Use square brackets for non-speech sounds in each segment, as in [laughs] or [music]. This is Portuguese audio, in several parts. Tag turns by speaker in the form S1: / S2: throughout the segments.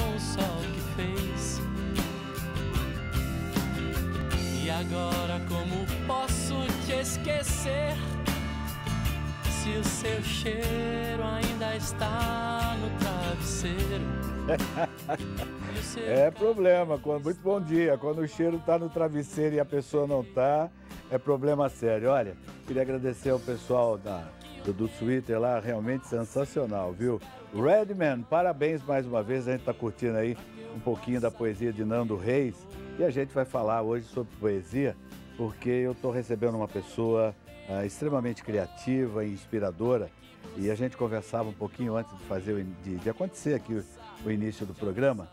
S1: com o sol que fez. E agora, como posso te esquecer? Se o seu cheiro ainda está no travesseiro. [laughs] É
S2: problema. muito bom dia. Quando o cheiro está no travesseiro e a pessoa não está, é problema sério. Olha, queria agradecer ao pessoal da, do Twitter lá, realmente sensacional, viu? Redman, parabéns mais uma vez. A gente está curtindo aí um pouquinho da poesia de Nando Reis. E a gente vai falar hoje sobre poesia, porque eu estou recebendo uma pessoa ah, extremamente criativa e inspiradora. E a gente conversava um pouquinho antes de fazer de, de acontecer aqui o, o início do programa.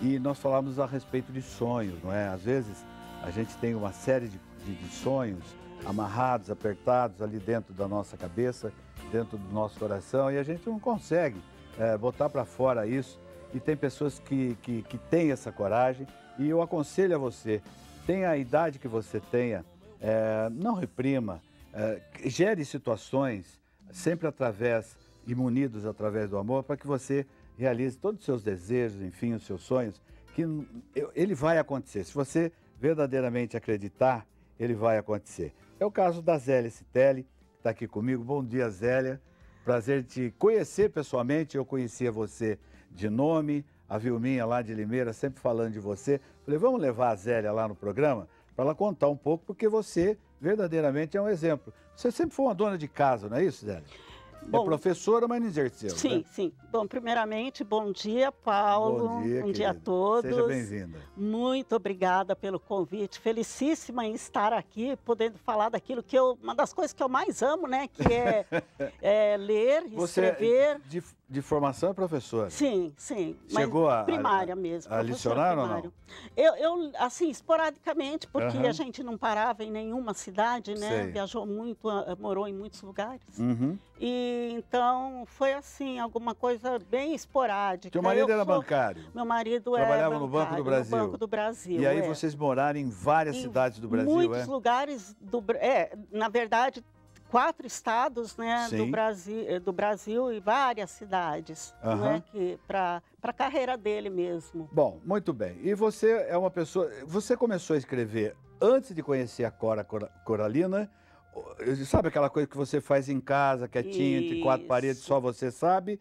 S2: E nós falávamos a respeito de sonhos, não é? Às vezes a gente tem uma série de, de, de sonhos amarrados, apertados ali dentro da nossa cabeça, dentro do nosso coração, e a gente não consegue é, botar para fora isso. E tem pessoas que, que, que têm essa coragem. E eu aconselho a você, tenha a idade que você tenha, é, não reprima, é, gere situações sempre através e munidos através do amor para que você realize todos os seus desejos, enfim, os seus sonhos, que ele vai acontecer. Se você verdadeiramente acreditar, ele vai acontecer. É o caso da Zélia Citelli, que está aqui comigo. Bom dia, Zélia. Prazer te conhecer pessoalmente. Eu conhecia você de nome, a Vilminha lá de Limeira sempre falando de você. Falei, vamos levar a Zélia lá no programa para ela contar um pouco, porque você verdadeiramente é um exemplo. Você sempre foi uma dona de casa, não é isso, Zélia? É bom, é professora, mas não exerceu. Sim, né?
S3: sim. Bom, primeiramente, bom dia, Paulo. Bom dia, um dia a todos. Seja bem-vinda. Muito obrigada pelo convite. Felicíssima em estar aqui, podendo falar daquilo que eu. Uma das coisas que eu mais amo, né? Que é, [laughs] é ler, Você É
S2: de de formação é professora?
S3: Sim, sim. Chegou a. Primária a, mesmo. A licionar ou não? Eu, eu, assim, esporadicamente, porque uhum. a gente não parava em nenhuma cidade, né? Sei. Viajou muito, ah, ah, morou em muitos lugares. Uhum. E então foi assim, alguma coisa bem esporádica. Teu marido eu era sou, bancário? Meu marido era. Trabalhava bancário, no Banco do Brasil. No Banco do Brasil. E aí é. vocês
S2: moraram em várias em cidades do Brasil, muitos é? Muitos
S3: lugares do. É, na verdade, quatro estados né, do, Brasil, eh, do Brasil e várias cidades uhum. né, para a carreira dele mesmo.
S2: Bom, muito bem. E você é uma pessoa. Você começou a escrever antes de conhecer a Cora Coralina. Sabe aquela coisa que você faz em casa, quietinho, Isso. entre quatro paredes, só você sabe?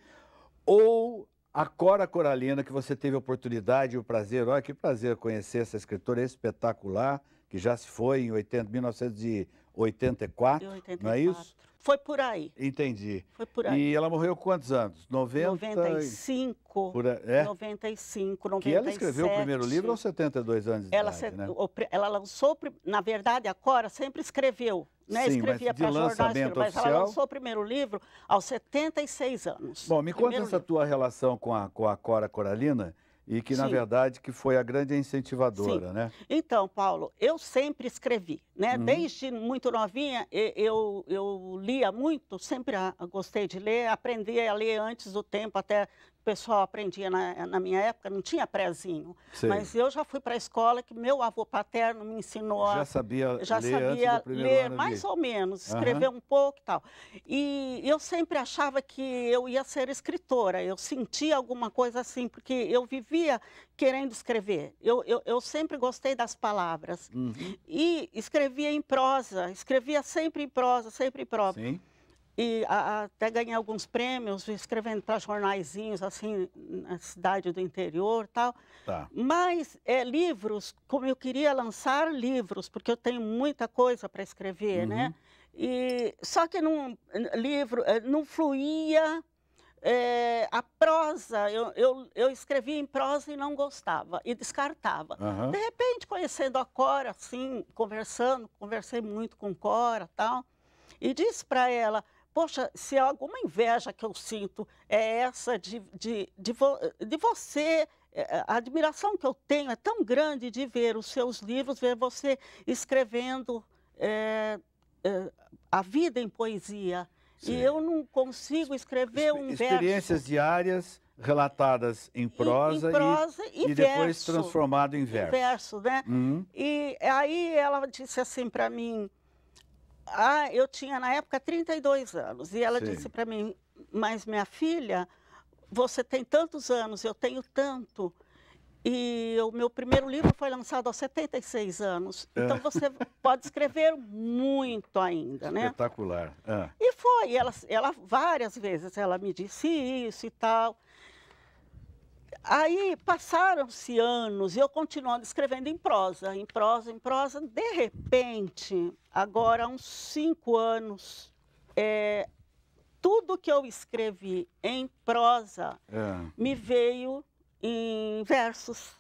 S2: Ou a Cora Coralina, que você teve a oportunidade e o prazer, olha que prazer conhecer essa escritora espetacular, que já se foi em 80, 1980. 84, 84. não é isso? Foi por aí. Entendi. Foi por aí. E ela morreu quantos anos? 90... 95. Por... É?
S3: 95, 97. Que ela escreveu o primeiro livro
S2: aos 72 anos de ela idade, se... né?
S3: Ela lançou, na verdade, a Cora sempre escreveu. Né? Sim, Escrevia para jornais, mas ela lançou o primeiro livro aos 76 anos.
S2: Bom, me primeiro conta essa livro. tua relação com a, com a Cora Coralina. E que, Sim. na verdade, que foi a grande incentivadora, Sim. né?
S3: Então, Paulo, eu sempre escrevi, né? Uhum. Desde muito novinha, eu, eu lia muito, sempre gostei de ler, aprendi a ler antes do tempo, até o pessoal aprendia na, na, minha época, não tinha prézinho. Mas eu já fui para a escola que meu avô paterno me ensinou já a. Sabia já ler sabia ler, mais ou menos, escrever uhum. um pouco e tal. E eu sempre achava que eu ia ser escritora, eu sentia alguma coisa assim, porque eu vivia querendo escrever. Eu, eu, eu sempre gostei das palavras. Uhum. E escrevia em prosa, escrevia sempre em prosa, sempre em prosa. Sim e a, até ganhei alguns prêmios escrevendo para jornaizinhos assim na cidade do interior tal tá. mas é, livros como eu queria lançar livros porque eu tenho muita coisa para escrever né? uhum. né e só que num livro eh, não fluía é, a prosa, eu, eu, eu escrevia em prosa e não gostava, e descartava. Uhum. De repente, conhecendo a Cora, assim, conversando, conversei muito com Cora tal, e disse para ela, Poxa, se alguma inveja que eu sinto, é essa de, de, de, vo, de você eh, eh, a admiração que eu tenho é tão grande de ver os seus livros, ver você escrevendo é, é, a vida em poesia. Sim. E eu não consigo escrever um Experiências verso. Experiências
S2: diárias relatadas em prosa, em, em prosa e, e, e, depois verso, transformado em verso. Em
S3: verso, né? Uhum. E aí ela disse assim para mim, ah, eu tinha na época 32 anos. E ela Sim. disse para mim: Mas minha filha, você tem tantos anos, eu tenho tanto. E o meu primeiro livro foi lançado aos 76 anos. Então é. você pode escrever muito ainda, né?
S2: Espetacular. É.
S3: E foi, ela, ela várias vezes ela me disse isso e tal aí passaram-se anos e eu continuando escrevendo em prosa, em prosa, em prosa. De repente, agora há uns cinco anos, é, tudo que eu escrevi em prosa é. me veio em versos.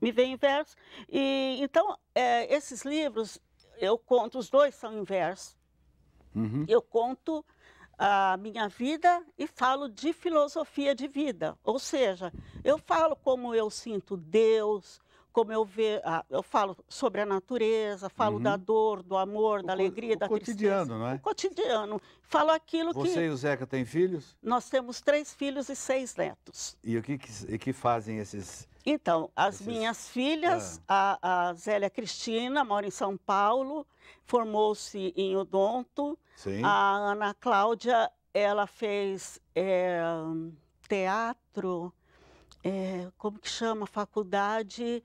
S3: Me veio em versos. E, então, é, esses livros, eu conto, os dois são em verso. Uhum. Eu conto a minha vida e falo de filosofia de vida. Ou seja, eu falo como eu sinto Deus, como eu vejo, eu falo sobre a natureza, falo uhum. da dor, do amor, o da alegria, da cotidiano, tristeza. cotidiano, não é? O cotidiano. Falo aquilo Você que... Você e o
S2: Zeca têm filhos?
S3: Nós temos três filhos e seis netos.
S2: E o que, que, e que fazem esses
S3: então, as Esses... minhas filhas, ah. a, a, Zélia Cristina mora em São Paulo, formou-se em Odonto. Sim. A Ana Cláudia, ela fez é, teatro, é, como que chama? Faculdade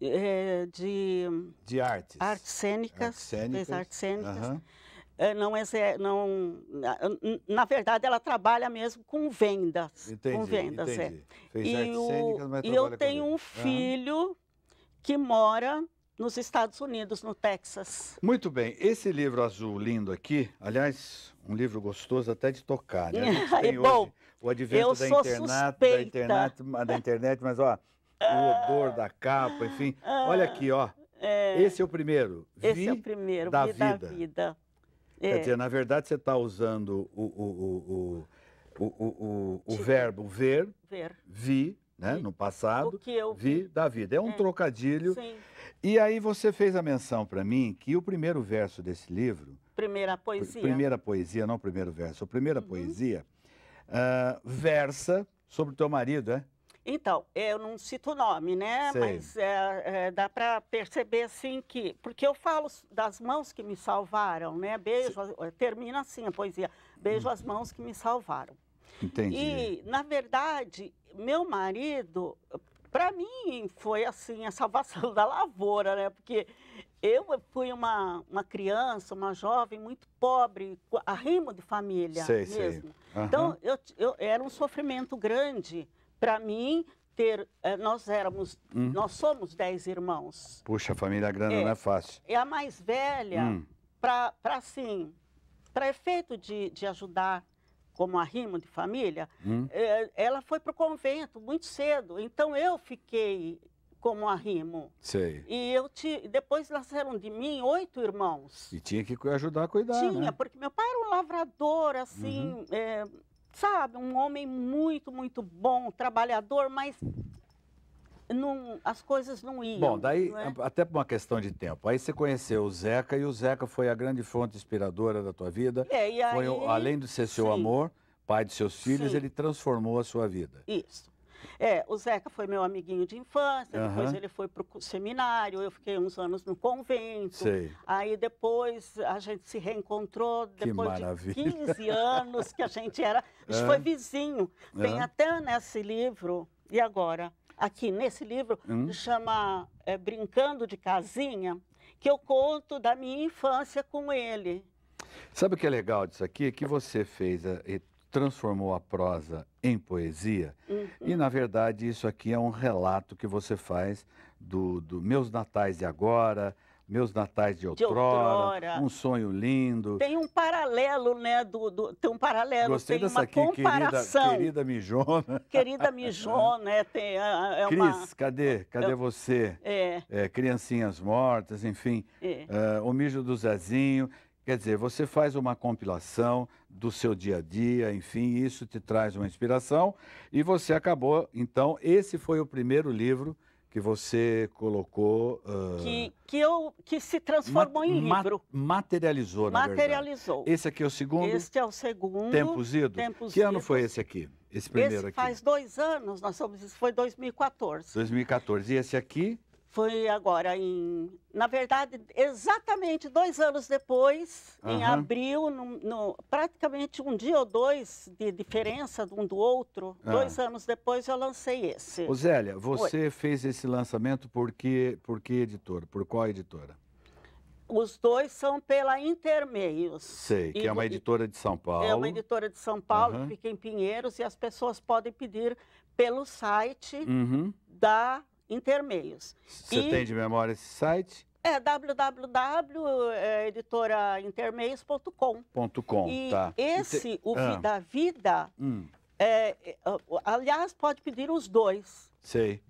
S3: é, de...
S2: De artes. Artes
S3: cênicas. Artes cênicas. Fez artes cênicas. Uhum. É, não é, não na, verdade ela trabalha mesmo com vendas entendi, com vendas é. entendi. É. e, o, e eu tenho um filho que mora nos Estados Unidos, no Texas.
S2: Muito bem. Esse livro azul lindo aqui, aliás, um livro gostoso até de tocar, né? é [laughs] bom, o advento da internet, da internet, da internet, mas ó, o odor da capa, enfim. Ah, Olha aqui, ó. É, esse é o primeiro. Vi é o primeiro, da, vi vida. da vida. É. Quer dizer, na verdade, você está usando o, o, o, o, o, o, o verbo ver, ver. vi, né? no passado, vi, vi da vida. É um é. trocadilho. Sim. E aí você fez a menção para mim que o primeiro verso desse livro...
S3: Primeira poesia. Primeira
S2: poesia, não primeiro verso. A primeira uhum. poesia uh, versa sobre o teu marido, é?
S3: Então, eu não cito o nome, né? Sei. Mas é, é, dá para perceber, assim, que... Porque eu falo das mãos que me salvaram, né? Beijo... Eh, termina assim a poesia. Beijo hum. as mãos que me salvaram. Entendi. E, na verdade, meu marido... Para mim, foi, assim, a salvação [laughs] da lavoura, né? Porque eu fui uma, uma criança, uma jovem muito pobre, arrimo de família sei, mesmo. Sei. Uhum. Então, eu, eu, era um sofrimento grande para mim, ter, eh, nós éramos, hum. nós somos dez irmãos.
S2: Puxa, família grande é, não é fácil.
S3: É a mais velha, hum. para assim, para efeito de, de ajudar como arrimo de família, hum. Eh, ela foi para o convento muito cedo. Então eu fiquei como arrimo. Sei. E eu te, depois nasceram de mim oito irmãos.
S2: E tinha que ajudar a cuidar. Tinha, né?
S3: porque meu pai era um lavrador, assim, uhum. é, sabe, um homem muito, muito bom, trabalhador, mas não, as coisas não iam. Bom, daí, é?
S2: até por uma questão de tempo. Aí você conheceu o Zeca e o Zeca foi a grande fonte inspiradora da tua vida. É, aí, foi, além de ser seu sim. amor, pai de seus filhos, sim. ele transformou a sua vida.
S3: Isso. É, o Zeca foi meu amiguinho de infância, uhum. depois ele foi para o seminário, eu fiquei uns anos no convento. Sei. Aí depois a gente se reencontrou, depois de 15 anos que a gente era. A gente uhum. foi é. vizinho. Uhum. Tem é. até nesse livro, e agora? Aqui nesse livro, hum. chama é, Brincando de Casinha, que eu conto da minha infância com ele.
S2: Sabe o que é legal disso aqui? É que você fez transformou a prosa em poesia. Uhum. E, na verdade, isso aqui é um relato que você faz do, do Meus Natais de Agora, Meus Natais de outrora, de outrora, Um Sonho Lindo. Tem
S3: um paralelo, né? Do, do tem um paralelo, Gostei tem uma aqui, comparação. Querida,
S2: Mijona. [laughs]
S3: Querida Mijona, é, tem, é, é Cris,
S2: cadê? Cadê Eu... você? É. é. Criancinhas Mortas, enfim. É. Ah, o Mijo do Zezinho. Quer dizer, você faz uma compilação do seu dia a dia, enfim, isso te traz uma inspiração e você acabou. Então, esse foi o primeiro livro que você colocou. Uh, que,
S3: que, eu, que se transformou ma, em livro.
S2: Ma, materializou, na Materializou. Verdade. Esse aqui é o segundo? Este
S3: é o segundo. Tempos Idos? Tempos
S2: que ano foi esse aqui? Esse primeiro esse aqui? Faz
S3: dois anos, nós somos. Isso foi 2014.
S2: 2014. E esse aqui?
S3: Foi agora em, na verdade, exatamente dois anos depois, uhum. em abril, no, no, praticamente um dia ou dois de diferença de um do outro, ah. dois anos depois eu lancei esse. Zélia, você Oi.
S2: fez esse lançamento por que, por que editora? Por qual editora?
S3: Os dois são pela Intermeios. Sei, que é e, é uma
S2: editora de São Paulo. É uma editora
S3: de São Paulo, uhum. fica em Pinheiros, e as pessoas podem pedir pelo site uhum. da intermeios. Você e... tem de
S2: memória esse site?
S3: É www.editoraintermeios.com.
S2: E tá. esse, o ah. da
S3: Vida, hum. é, é aliás, pode pedir os dois. Sei.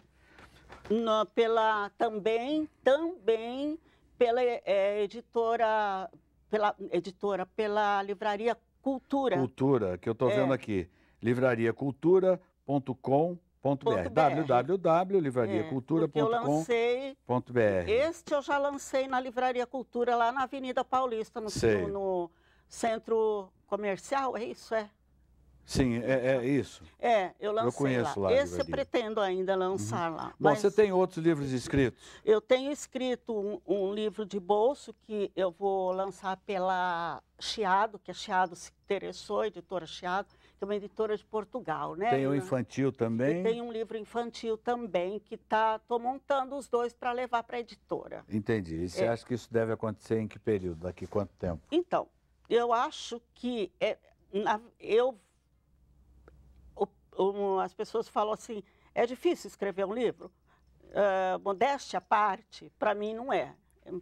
S3: Na, pela, também, também pela é, editora, pela editora, pela livraria
S2: Cultura. Cultura, que eu estou é. vendo aqui. Livrariacultura.com.br www.livrariacultura.com.br. www.livrariacultura.com.br. É,
S3: este eu já lancei na Livraria Cultura, lá na Avenida Paulista, no, no, centro comercial, é isso? É.
S2: Sim, é, é, isso.
S3: É, eu lancei eu conheço lá. lá Esse eu pretendo ainda lançar uhum. lá. Mas... você
S2: tem outros livros escritos?
S3: Eu tenho escrito um, um, livro de bolso que eu vou lançar pela Chiado, que a é Chiado se interessou, editora Chiado uma editora de Portugal, né? Tem um
S2: infantil também. E tem um
S3: livro infantil também que tá, tô montando os dois para levar para a editora.
S2: Entendi. E você é. acha que isso deve acontecer em que período? Daqui quanto tempo?
S3: Então, eu acho que é, na, eu o, o, as pessoas falam assim, é difícil escrever um livro. Uh, modéstia à parte, para mim não é.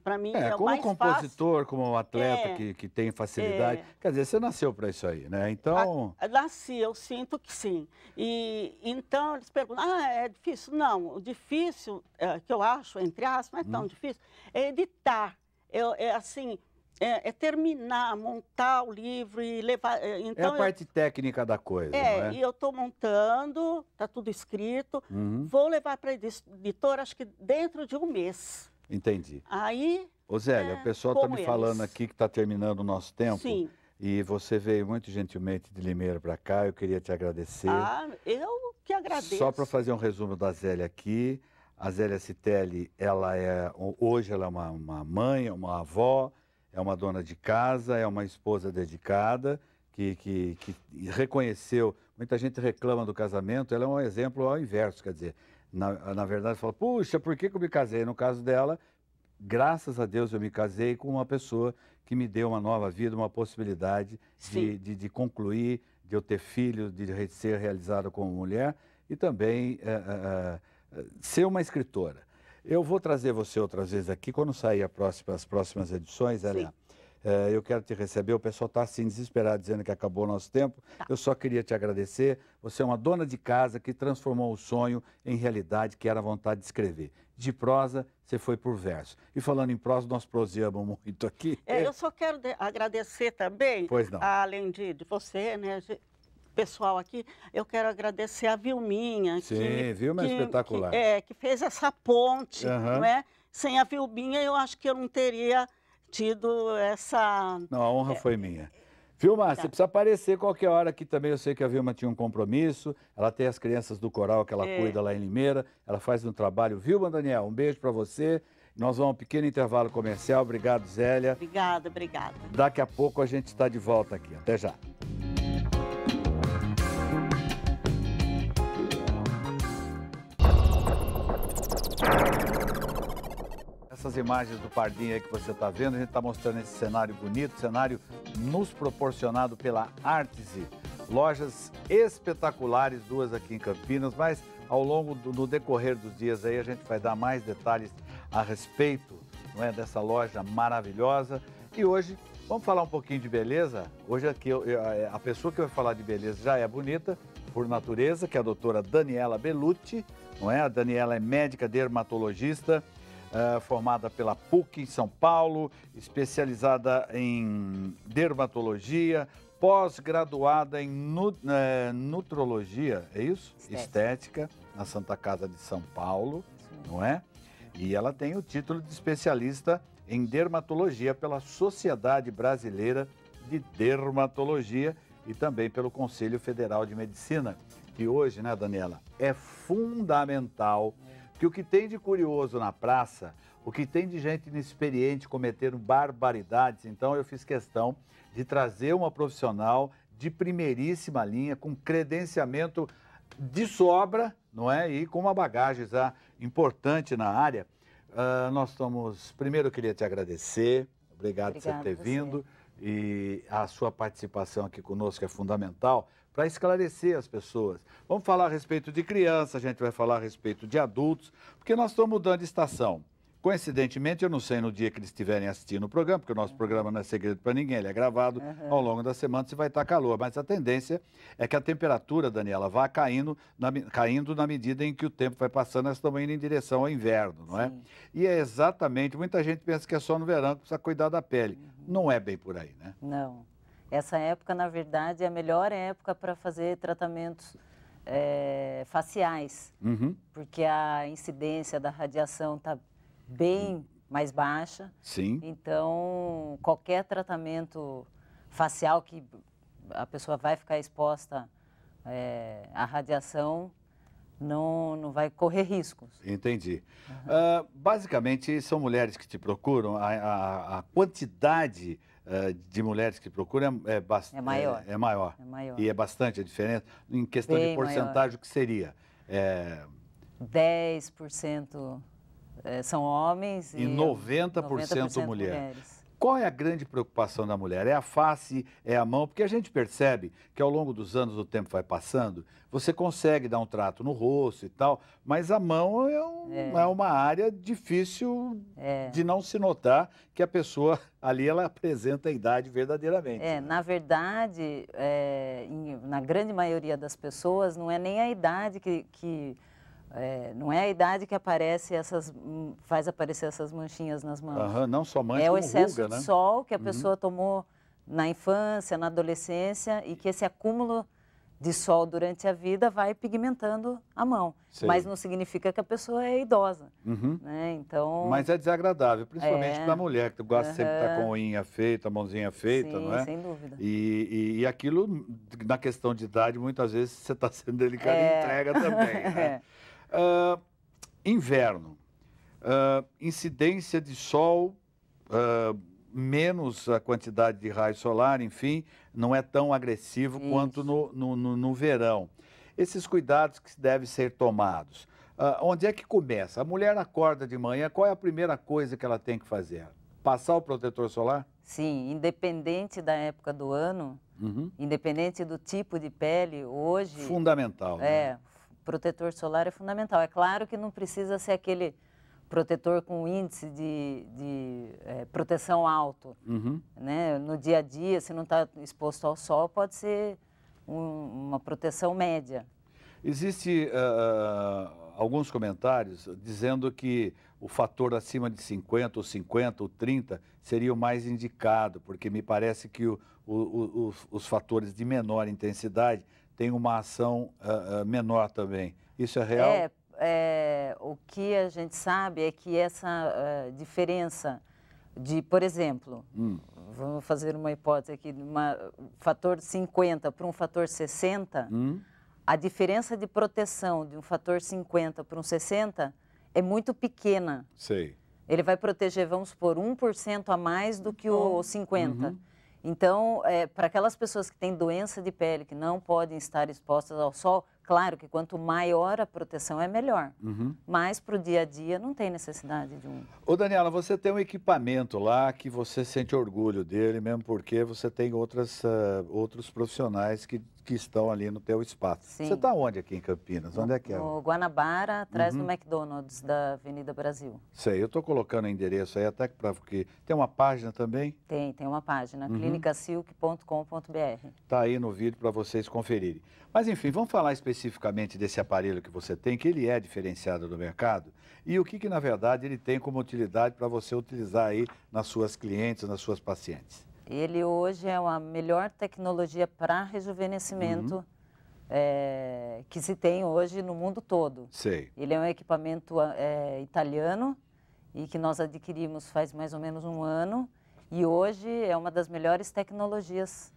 S3: Para mim é, é como compositor,
S2: fácil. como atleta é, que, que tem facilidade. É. Quer dizer, você nasceu para isso aí, né? Então.
S3: A, ah, nasci, eu sinto que sim. E então eles perguntam: ah, é difícil? Não, o difícil, é, que eu acho, entre aspas, não é tão hum. difícil, é editar. é assim, é, é, terminar, montar o livro e levar. Então, é a então parte eu,
S2: técnica da coisa. É, é? e eu
S3: estou montando, está tudo escrito, uhum. vou levar para editor acho que dentro de um mês. Entendi. Aí.
S2: Ô Zélia, é, o pessoal está me eles. falando aqui que está terminando o nosso tempo. Sim. E você veio muito gentilmente de Limeira para cá, eu queria te agradecer. Ah,
S3: eu que agradeço. Só para
S2: fazer um resumo da Zélia aqui, a Zélia Citelli, ela é, hoje ela é uma, uma mãe, uma avó, é uma dona de casa, é uma esposa dedicada, que, que, que reconheceu, muita gente reclama do casamento, ela é um exemplo ao inverso, quer dizer, na, na verdade, fala, puxa, por que, que eu me casei? No caso dela, graças a Deus eu me casei com uma pessoa que me deu uma nova vida, uma possibilidade de, de, de, concluir, de eu ter filho, de ser realizado como mulher e também é, é, ser uma escritora. Eu vou trazer você outras vezes aqui, quando sair próxima, as próximas edições, Helena. Eh, eu quero te receber. O pessoal está assim desesperado, dizendo que acabou o nosso tempo. Tá. Eu só queria te agradecer. Você é uma dona de casa que transformou o sonho em realidade, que era a vontade de escrever. De prosa, você foi por verso. E falando em prosa, nós proseamos muito aqui. É, é. eu
S3: só quero agradecer também, ah, além de, de você, né, pessoal aqui, eu quero agradecer a Vilminha. Sim, que, Vilma é que, é espetacular. Que, é, que fez essa ponte, uhum. não é? Sem a Vilminha, eu acho que eu não teria tido essa.
S2: Não, a honra é... foi minha. Vilma, tá. você precisa aparecer qualquer hora aqui também. Eu sei que a Vilma tinha um compromisso. Ela tem as crianças do coral que ela é. cuida lá em Limeira. Ela faz um trabalho. Vilma, Daniel, um beijo para você. Nós vamos a um pequeno intervalo comercial. Obrigado, Zélia.
S3: Obrigada, obrigada.
S2: Daqui a pouco a gente está de volta aqui. Até já. Essas imagens do Pardinho aí que você está vendo, a gente está mostrando esse cenário bonito, cenário nos proporcionado pela Artesy. Lojas espetaculares, duas aqui em Campinas, mas ao longo do no decorrer dos dias aí a gente vai dar mais detalhes a respeito não é, dessa loja maravilhosa. E hoje vamos falar um pouquinho de beleza. Hoje aqui eu, eu, é, a pessoa que vai falar de beleza já é bonita, por natureza, que é a doutora Daniela Bellucci, não é? A Daniela é médica dermatologista é, formada pela PUC em São Paulo, especializada em dermatologia, pós-graduada em nut é, nutrologia, é isso? Estética. Estética, na Santa Casa de São Paulo, não é? E ela tem o título de especialista em dermatologia pela Sociedade Brasileira de Dermatologia e também pelo Conselho Federal de Medicina, que hoje, né, Daniela, é fundamental que o que tem de curioso na praça, o que tem de gente inexperiente cometendo barbaridades, então eu fiz questão de trazer uma profissional de primeiríssima linha, com credenciamento de sobra, não é? E com uma bagagem já importante na área. Uh, nós estamos. Primeiro, eu queria te agradecer. Obrigado Obrigada por você ter vindo. E a sua participação aqui conosco é fundamental para esclarecer as pessoas. Vamos falar a respeito de crianças, a gente vai falar a respeito de adultos, porque nós estamos mudando de estação. Coincidentemente, eu não sei no dia que eles estiverem assistindo o programa, porque o nosso programa não é segredo para ninguém, ele é gravado uhum. ao longo da semana, se vai estar calor. Mas a tendência é que a temperatura, Daniela, vá caindo na, caindo na medida em que o tempo vai passando, nós estamos indo em direção ao inverno, não é? E é exatamente, muita gente pensa que é só no verão que precisa cuidar da pele. Uhum. Não é bem por aí, né?
S4: Não. Essa época, na verdade, é a melhor época para fazer tratamentos é, faciais, uhum. porque a incidência da radiação está bem mais baixa. Sim. Então, qualquer tratamento facial que a pessoa vai ficar exposta é, à radiação não,
S2: não vai correr riscos. Entendi. Uhum. Uh, basicamente, são mulheres que te procuram, a, a, a quantidade uh, de mulheres que procuram é, bastante. É, é, maior. É, é, maior. É maior. E é bastante a diferença. Em questão Bem de porcentagem, o que seria? É...
S4: 10% eh, são homens e, e 90%, 90 mulher. mulheres.
S2: Qual é a grande preocupação da mulher? É a face, é a mão, porque a gente percebe que ao longo dos anos o tempo vai passando, você consegue dar um trato no rosto e tal, mas a mão é, um, é. é uma área difícil é. de não se notar que a pessoa [laughs] ali ela apresenta a idade verdadeiramente. É,
S4: né? na verdade, é, na grande maioria das pessoas, não é nem a idade que, que é, não é a idade que aparece essas, hum, faz aparecer essas manchinhas nas mãos. não só mancha, É o excesso ruga, de né? sol que a uhum. pessoa tomou na infância, na adolescência e que esse acúmulo de sol durante a vida vai pigmentando a mão. Sei. Mas não significa que a pessoa é idosa. Uhum. Né? Então... Mas
S2: é desagradável, principalmente é. para a mulher, que gosta uhum. sempre de estar tá com a unha feita, a mãozinha feita, Sim, não é? sem dúvida. E, e, e, aquilo, na questão de idade, muitas vezes você está sendo delicado é. e entrega também. Né? [laughs] é. Uh, inverno. Uh, incidência de sol, uh, menos a quantidade de raio solar, enfim, não é tão agressivo Isso. quanto no, no, no, no, verão. Esses cuidados que devem ser tomados. onde é que começa? A mulher acorda de manhã, qual é a primeira coisa que ela tem que fazer?
S4: Passar o protetor solar? Sim, independente da época do ano, uhum. independente do tipo de pele, hoje. Fundamental. Né? É, né? protetor solar é fundamental. É claro que não precisa ser aquele protetor com índice de, de é, proteção alto. Uhum. Né? No dia a dia, se não está exposto ao sol, pode ser um, uma proteção média.
S2: Existe uh, alguns comentários dizendo que o fator acima de 50, ou 50, ou 30 seria o mais indicado, porque me parece que o, o, o, os fatores de menor intensidade tem uma ação uh, uh, menor também. Isso é real? É,
S4: é, o que a gente sabe é que essa uh, diferença de, por exemplo, hum. vamos fazer uma hipótese aqui, um fator 50 para um fator 60, hum. a diferença de proteção de um fator 50 para um 60 é muito pequena. Sei. Ele vai proteger, vamos supor, 1% a mais do que o 50. Uhum. Então, é, para aquelas pessoas que têm doença de pele, que não podem estar expostas ao sol, claro que quanto maior a proteção é melhor. Uhum. Mas para o dia a dia não tem necessidade de um.
S2: Ô Daniela, você tem um equipamento lá que você sente orgulho dele, mesmo porque você tem outras, uh, outros profissionais que que estão ali no teu espaço. Sim. Você está onde aqui em Campinas? Onde é que é? No
S4: Guanabara, atrás uhum. do McDonald's da Avenida Brasil.
S2: Sei, eu estou colocando o endereço aí até para porque tem uma página também.
S4: Tem, tem uma página, uhum. clinicasilk.com.br.
S2: Está aí no vídeo para vocês conferirem. Mas enfim, vamos falar especificamente desse aparelho que você tem, que ele é diferenciado do mercado e o que, que na verdade ele tem como utilidade para você utilizar aí nas suas clientes, nas suas pacientes.
S4: Ele hoje é a melhor tecnologia para rejuvenescimento uhum. é, que se tem hoje no mundo todo. Sei. Ele é um equipamento é, italiano e que nós adquirimos faz mais ou menos um ano. E hoje é uma das melhores tecnologias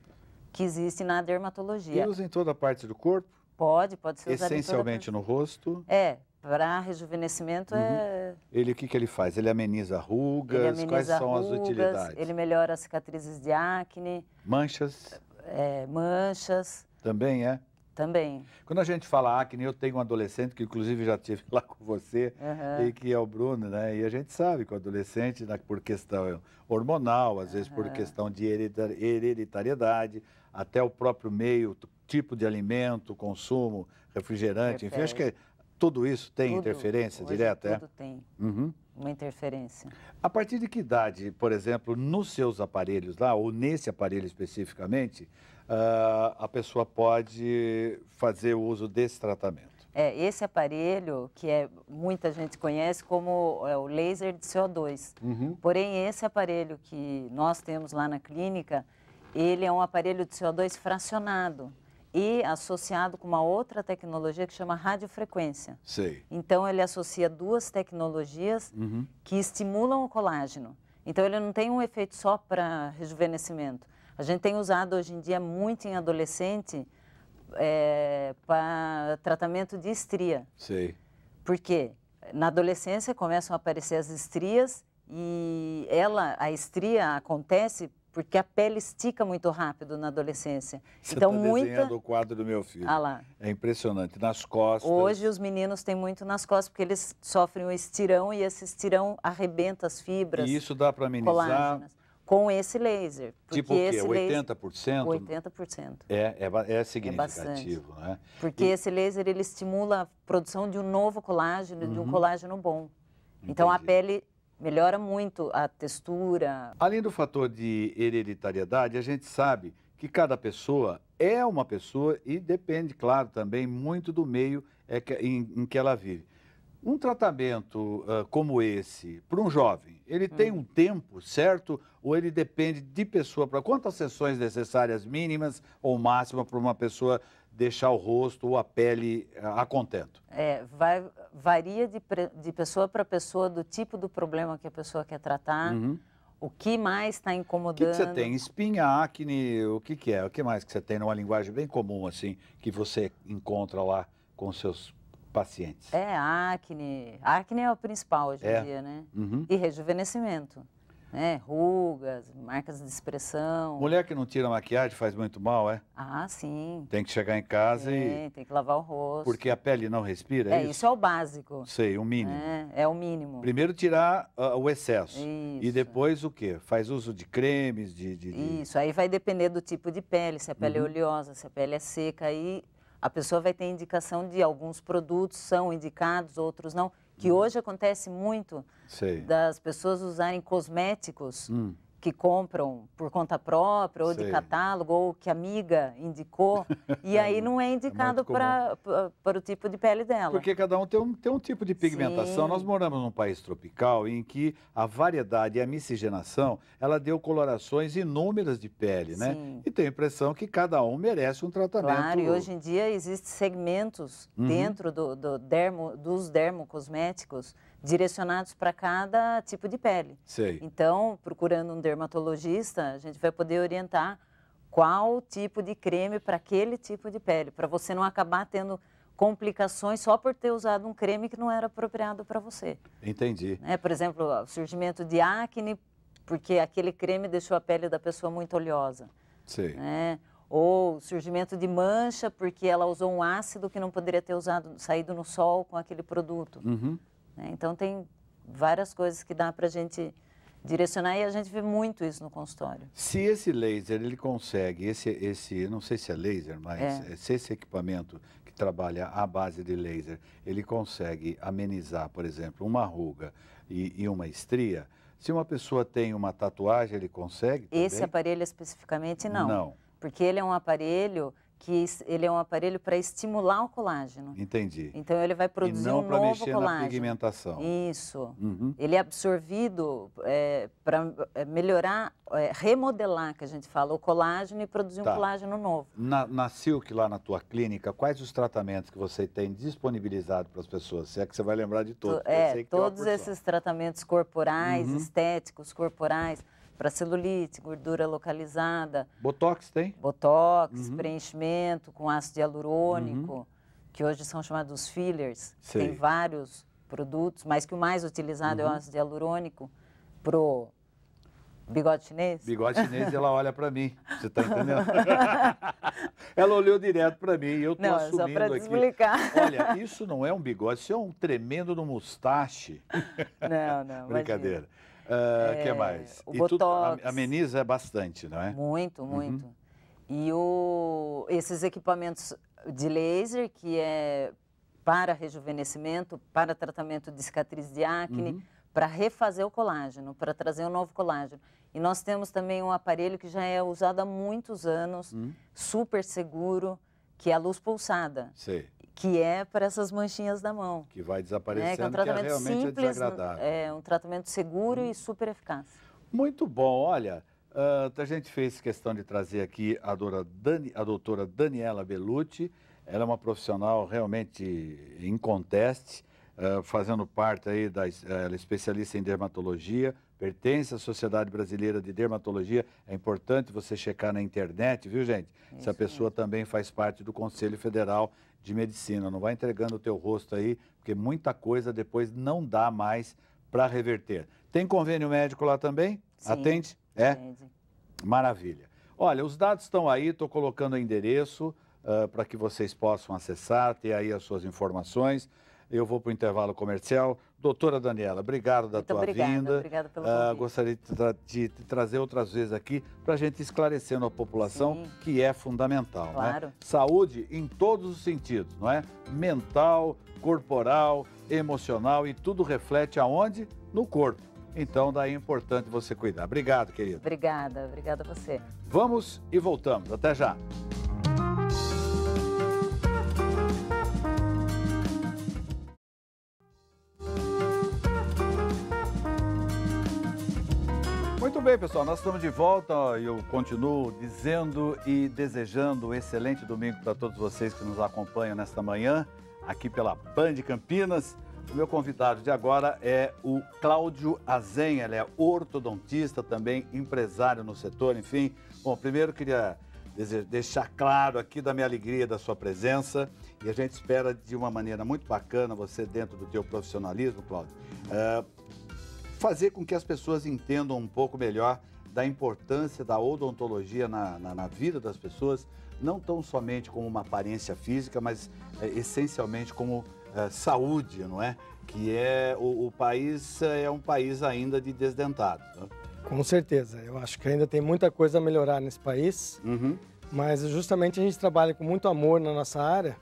S4: que existe na dermatologia. E usa
S2: em toda a parte do corpo?
S4: Pode, pode ser usado Essencialmente
S2: no rosto?
S4: É, para rejuvenescimento uhum. é.
S2: Ele o que, que ele faz? Ele ameniza rugas? Ele ameniza quais são rugas, as utilidades?
S4: Ele melhora as cicatrizes de acne.
S2: Manchas?
S4: É, manchas. Também é? Também.
S2: Quando a gente fala acne, eu tenho um adolescente que inclusive já tive [laughs] lá com você uhum. e que é o Bruno, né? E a gente sabe que o adolescente, né, por questão hormonal, às vezes por questão de hereditariedade, até o próprio meio, tipo de alimento, consumo, refrigerante, Perfeito. enfim, acho que tudo isso tem tudo, interferência direta? É? Tudo é? tem. Uhum.
S4: Uma interferência. A partir de que idade,
S2: por exemplo, nos seus aparelhos lá, ou nesse aparelho especificamente, uh, a pessoa pode fazer o uso desse tratamento?
S4: É, esse aparelho, que é, muita gente conhece como é, o laser de CO2. Uhum. Porém, esse aparelho que nós temos lá na clínica, ele é um aparelho de CO2 fracionado e associado com uma outra tecnologia que chama radiofrequência. Sei. Então ele associa duas tecnologias uhum. que estimulam o colágeno. Então ele não tem um efeito só para rejuvenescimento. A gente tem usado hoje em dia muito em adolescente é, para tratamento de estria. Sei. Por quê? Na adolescência começam a aparecer as estrias e ela, a estria acontece porque a pele estica muito rápido na adolescência. Você então tá muita o
S2: quadro do meu filho. Ah lá. É impressionante nas costas. Hoje
S4: os meninos têm muito nas costas porque eles sofrem um estirão e esse estirão arrebenta as fibras. E isso
S2: dá para amenizar colágenas
S4: com esse laser. Tipo o quê? Esse 80%? 80%.
S2: É, é, é significativo, é né?
S4: Porque e... esse laser, ele estimula a produção de um novo colágeno, uhum. de um uhum. colágeno bom. Entendi. Então, a pele melhora muito a textura.
S2: Além do fator de hereditariedade, a gente sabe que cada pessoa é uma pessoa e depende, claro, também muito do meio é em, que ela vive. Um tratamento uh, como esse, para um jovem, ele tem hum. um tempo certo ou ele depende de pessoa? Para quantas sessões necessárias, mínimas ou máxima, para uma pessoa deixar o rosto ou a pele eh, a contento?
S4: É, vai, varia de, de pessoa para pessoa, do tipo do problema que a pessoa quer tratar. Uhum. O que mais está incomodando? O que, que, você tem?
S2: Espinha, acne, o que, que é? O que mais que você tem numa linguagem bem comum, assim, que você encontra lá com seus pacientes?
S4: É, acne. Acne é o principal hoje em é. dia, né? Uhum. E rejuvenescimento né? Rugas, marcas de expressão.
S2: Mulher que não tira maquiagem faz muito mal, é?
S4: Ah, sim.
S2: Tem que chegar em casa é,
S4: e. Tem que lavar o rosto. Porque
S2: a pele não respira? É, é isso? isso é
S4: o básico.
S2: Sei, o mínimo.
S4: É, é o mínimo.
S2: Primeiro tirar uh, o excesso. Isso. E depois o quê? Faz uso de cremes, de, de, de,
S4: Isso, aí vai depender do tipo de pele, se a pele é uhum. é oleosa, se a pele é seca, aí a pessoa vai ter indicação de alguns produtos são indicados, outros não que hum. hoje acontece muito Sei. das pessoas usarem cosméticos hum que compram por conta própria ou Sei. de catálogo ou que amiga indicou [laughs] e aí não é indicado é para para o tipo de pele dela. Porque
S2: cada um tem um, tem um tipo de pigmentação. Sim. Nós moramos num país tropical em que a variedade e a miscigenação, ela deu colorações inúmeras de pele, né? E tem a impressão que cada um merece um tratamento. Claro, e hoje em
S4: dia existem segmentos uhum. dentro do, do dermo, dos dermocosméticos direcionados para cada tipo de pele. Sei. Então, procurando um dermatologista, a gente vai poder orientar qual tipo de creme para aquele tipo de pele, para você não acabar tendo complicações só por ter usado um creme que não era apropriado para você. Entendi. É, por exemplo, o surgimento de acne porque aquele creme deixou a pele da pessoa muito oleosa. Sim. Né? Ou surgimento de mancha porque ela usou um ácido que não poderia ter usado, saído no sol com aquele produto. Uhum. Né? Então, tem várias coisas que dá para a gente direcionar e a gente vê muito isso no consultório.
S2: Se esse laser ele consegue, esse, esse não sei se é laser, mas é. se esse equipamento que trabalha à base de laser, ele consegue amenizar, por exemplo, uma ruga e, e uma estria, se uma pessoa tem uma tatuagem, ele consegue? Também? Esse
S4: aparelho especificamente não. Não. Porque ele é um aparelho que ele é um aparelho para estimular o colágeno. Entendi. Então ele vai produzir um novo e não para mexer na pigmentação. Isso. Uhum. Ele é absorvido é, para é, melhorar, é, remodelar, que a gente fala, o colágeno e produzir tá. um colágeno novo.
S2: Na, na Silk, lá na tua clínica, quais os tratamentos que você tem disponibilizado para as pessoas? Se é que você vai lembrar de todos. É, todos esses
S4: tratamentos corporais, uhum. estéticos, corporais para celulite, gordura localizada.
S2: Botox tem?
S4: Botox, uhum. preenchimento com ácido hialurônico, uhum. que hoje são chamados fillers. Sei. Tem vários produtos, mas que o mais utilizado uhum. é o uhum. ácido hialurônico pro bigode chinês.
S2: Bigode chinês, ela olha para mim. Você tá entendendo? [laughs] ela olhou direto para mim e eu tô não, assumindo só para aqui. Explicar. Olha, isso não é um bigode, isso é um tremendo no mustache.
S4: Não, não. Brincadeira.
S2: Imagina. Uh, é, que mais? O e botox. Tudo, ameniza bastante, não é?
S4: Muito, uhum. muito. Uhum. E o, esses equipamentos de laser, que é para rejuvenescimento, para tratamento de cicatriz de acne, uhum. para refazer o colágeno, para trazer um novo colágeno. E nós temos também um aparelho que já é usado há muitos anos, uhum. super seguro, que é a luz pulsada. Sim que é para essas manchinhas da mão.
S2: Que vai desaparecendo, né? que é um tratamento que é simples, é,
S4: é um tratamento seguro hum. e super eficaz.
S2: Muito bom, olha, uh, a gente fez questão de trazer aqui a, Dani, a doutora Daniela Belucci ela é uma profissional realmente em conteste, uh, fazendo parte aí, da, ela é especialista em dermatologia, pertence à Sociedade Brasileira de Dermatologia. É importante você checar na internet, viu, gente? Isso Se a pessoa também faz parte do Conselho Federal de medicina. Não vai entregando o teu rosto aí, porque muita coisa depois não dá mais para reverter. Tem convênio médico lá também? Sim, Atende? É? Entendi. Maravilha. Olha, os dados estão aí, estou colocando o endereço uh, ah, para que vocês possam acessar, ter aí as suas informações. Eu vou para o intervalo comercial. Doutora Daniela, obrigado da Muito tua obrigada, vinda. Obrigada pelo ah, convite. Uh, gostaria de, tra de, te trazer outras vezes aqui para a gente esclarecendo a população, Sim. que é fundamental. Né? Claro. Né? Saúde em todos os sentidos, não é? Mental, corporal, emocional e tudo reflete aonde? No corpo. Então, daí é importante você cuidar. Obrigado, querido.
S4: Obrigada, obrigada a você.
S2: Vamos e voltamos. Até já. bem, pessoal, nós estamos de volta. Eu continuo dizendo e desejando um excelente domingo para todos vocês que nos acompanham nesta manhã, aqui pela Band Campinas. O meu convidado de agora é o Cláudio Azen, ele é ortodontista, também empresário no setor, enfim. Bom, primeiro queria deixar claro aqui da minha alegria da sua presença e a gente espera de uma maneira muito bacana você dentro do teu profissionalismo, Cláudio, uh, fazer com que as pessoas entendam um pouco melhor da importância da odontologia na, na, na vida das pessoas, não tão somente como uma aparência física, mas é, essencialmente como é, saúde, não é? Que é o, o, país é, é um país ainda de desdentados. Né? Com
S5: certeza, eu acho que ainda tem muita coisa a melhorar nesse país, uhum. mas justamente a gente trabalha com muito amor na nossa área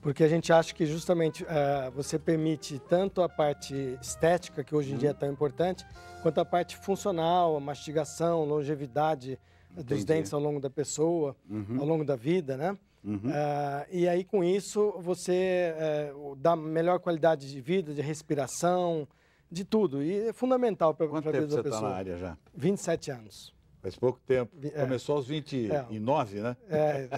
S5: porque a gente acha que justamente uh, você permite tanto a parte estética, que hoje em hum. dia é tão importante, quanto a parte funcional, a mastigação, longevidade eh, Entendi. dos dentes ao longo da pessoa, uhum. ao longo da vida, né? Uhum. Uh, e aí, com isso, você uh, dá melhor qualidade de vida, de respiração, de tudo. E é fundamental para a vida da tá pessoa. Quanto tempo você está na área já? 27
S2: anos. Faz pouco tempo. É. Começou aos 29, é. né? É.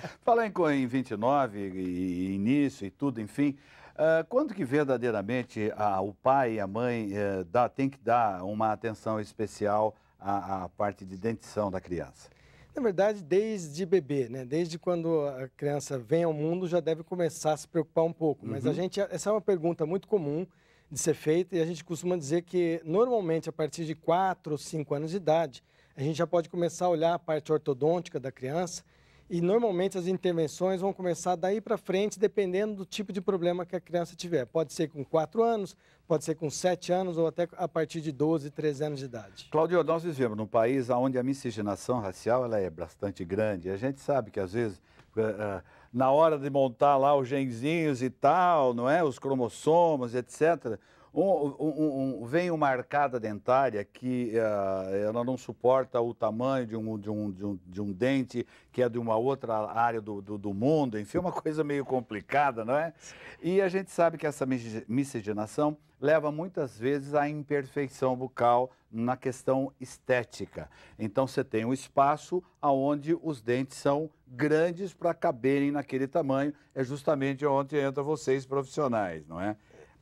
S2: [laughs] Falar em, em 29 e, início e tudo, enfim. Uh, quando que verdadeiramente a, o pai e a mãe uh, dá, tem que dar uma atenção especial à, à parte de dentição da criança?
S5: Na verdade, desde bebê, né? Desde quando a criança vem ao mundo, já deve começar a se preocupar um pouco. Uhum. Mas a uhum. gente, essa é uma pergunta muito comum de ser feita e a gente costuma dizer que normalmente a partir de 4 ou 5 anos de idade, a gente já pode começar a olhar a parte ortodôntica da criança e normalmente as intervenções vão começar daí para frente, dependendo do tipo de problema que a criança tiver. Pode ser com 4 anos, pode ser com 7 anos ou até a partir de 12, 13 anos de idade.
S2: Claudio, nós vivemos num país onde a miscigenação racial ela é bastante grande. A gente sabe que às vezes, eh, eh, na hora de montar lá os genzinhos e tal, não é? os cromossomos, etc., um, um, um, vem uma arcada dentária que uh, ela não suporta o tamanho de um, de, um, de, um, de um dente que é de uma outra área do, do, do, mundo, enfim, é uma [laughs] coisa meio complicada, não é? E a gente sabe que essa miscigenação leva muitas vezes à imperfeição bucal na questão estética. Então você tem um espaço onde os dentes são grandes para caberem naquele tamanho, é justamente onde entra vocês profissionais, não é?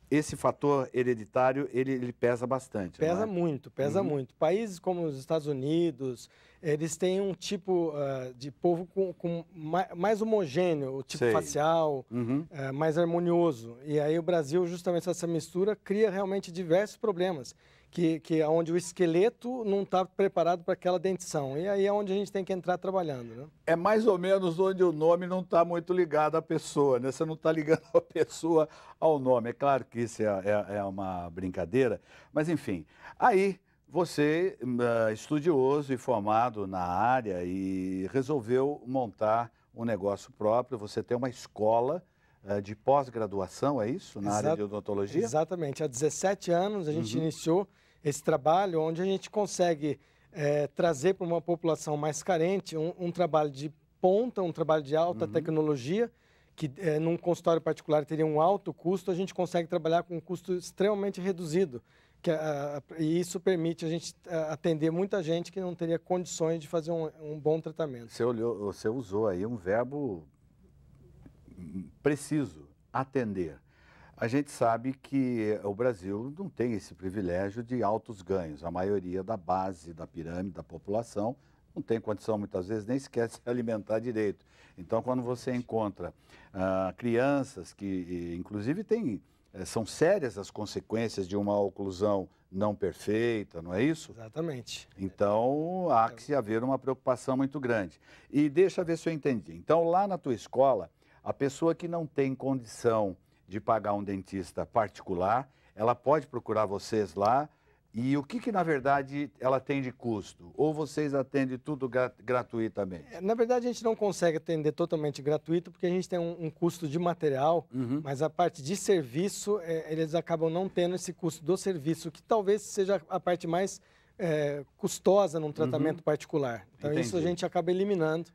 S2: esse fator hereditário ele, ele pesa bastante. Pesa é?
S5: muito, pesa uhum. muito. Países como os Estados Unidos, eles têm um tipo uh, de povo com, com mais, mais, homogêneo, o tipo Sei. facial, uhum. uh, mais harmonioso. E aí o Brasil, justamente essa mistura, cria realmente diversos problemas que, que é onde o esqueleto não está preparado para aquela dentição. E aí é onde a gente tem que entrar trabalhando. Né?
S2: É mais ou menos onde o nome não está muito ligado à pessoa, né? Você não está ligando a pessoa ao nome. É claro que isso é, é, é uma brincadeira, mas enfim. Aí você, hum, ah, estudioso e formado na área, e resolveu montar um negócio próprio, você tem uma escola ah, de pós-graduação, é isso? Na Exato, área de odontologia?
S5: Exatamente. Há 17 anos a gente uhum. iniciou esse trabalho onde a gente consegue é, trazer para uma população mais carente um, um, trabalho de ponta, um trabalho de alta uhum. tecnologia, que é, num consultório particular teria um alto custo, a gente consegue trabalhar com um custo extremamente reduzido. Que, e isso permite a gente eh, atender muita gente que não teria condições de fazer um, um bom tratamento.
S2: Você, olhou, você usou aí um verbo preciso, atender. A gente sabe que o Brasil não tem esse privilégio de altos ganhos. A maioria da base da pirâmide da população não tem condição, muitas vezes, nem sequer [laughs] se alimentar direito. Então, quando você encontra ah, crianças que, inclusive, têm, eh, são sérias as consequências de uma oclusão não perfeita, não é isso? Exatamente. Então, há então que se haver uma preocupação muito grande. E deixa ver se eu entendi. Então, lá na tua escola, a pessoa que não tem condição de pagar um dentista particular, ela pode procurar vocês lá. E o que, que, na verdade, ela tem de custo? Ou vocês atendem tudo grat gratuitamente? É,
S5: na verdade, a gente não consegue atender totalmente gratuito, porque a gente tem um, um custo de material, uhum. mas a parte de serviço, é, eles acabam não tendo esse custo do serviço, que talvez seja a parte mais é, custosa num tratamento uhum. particular. Então, Entendi. isso a gente acaba eliminando.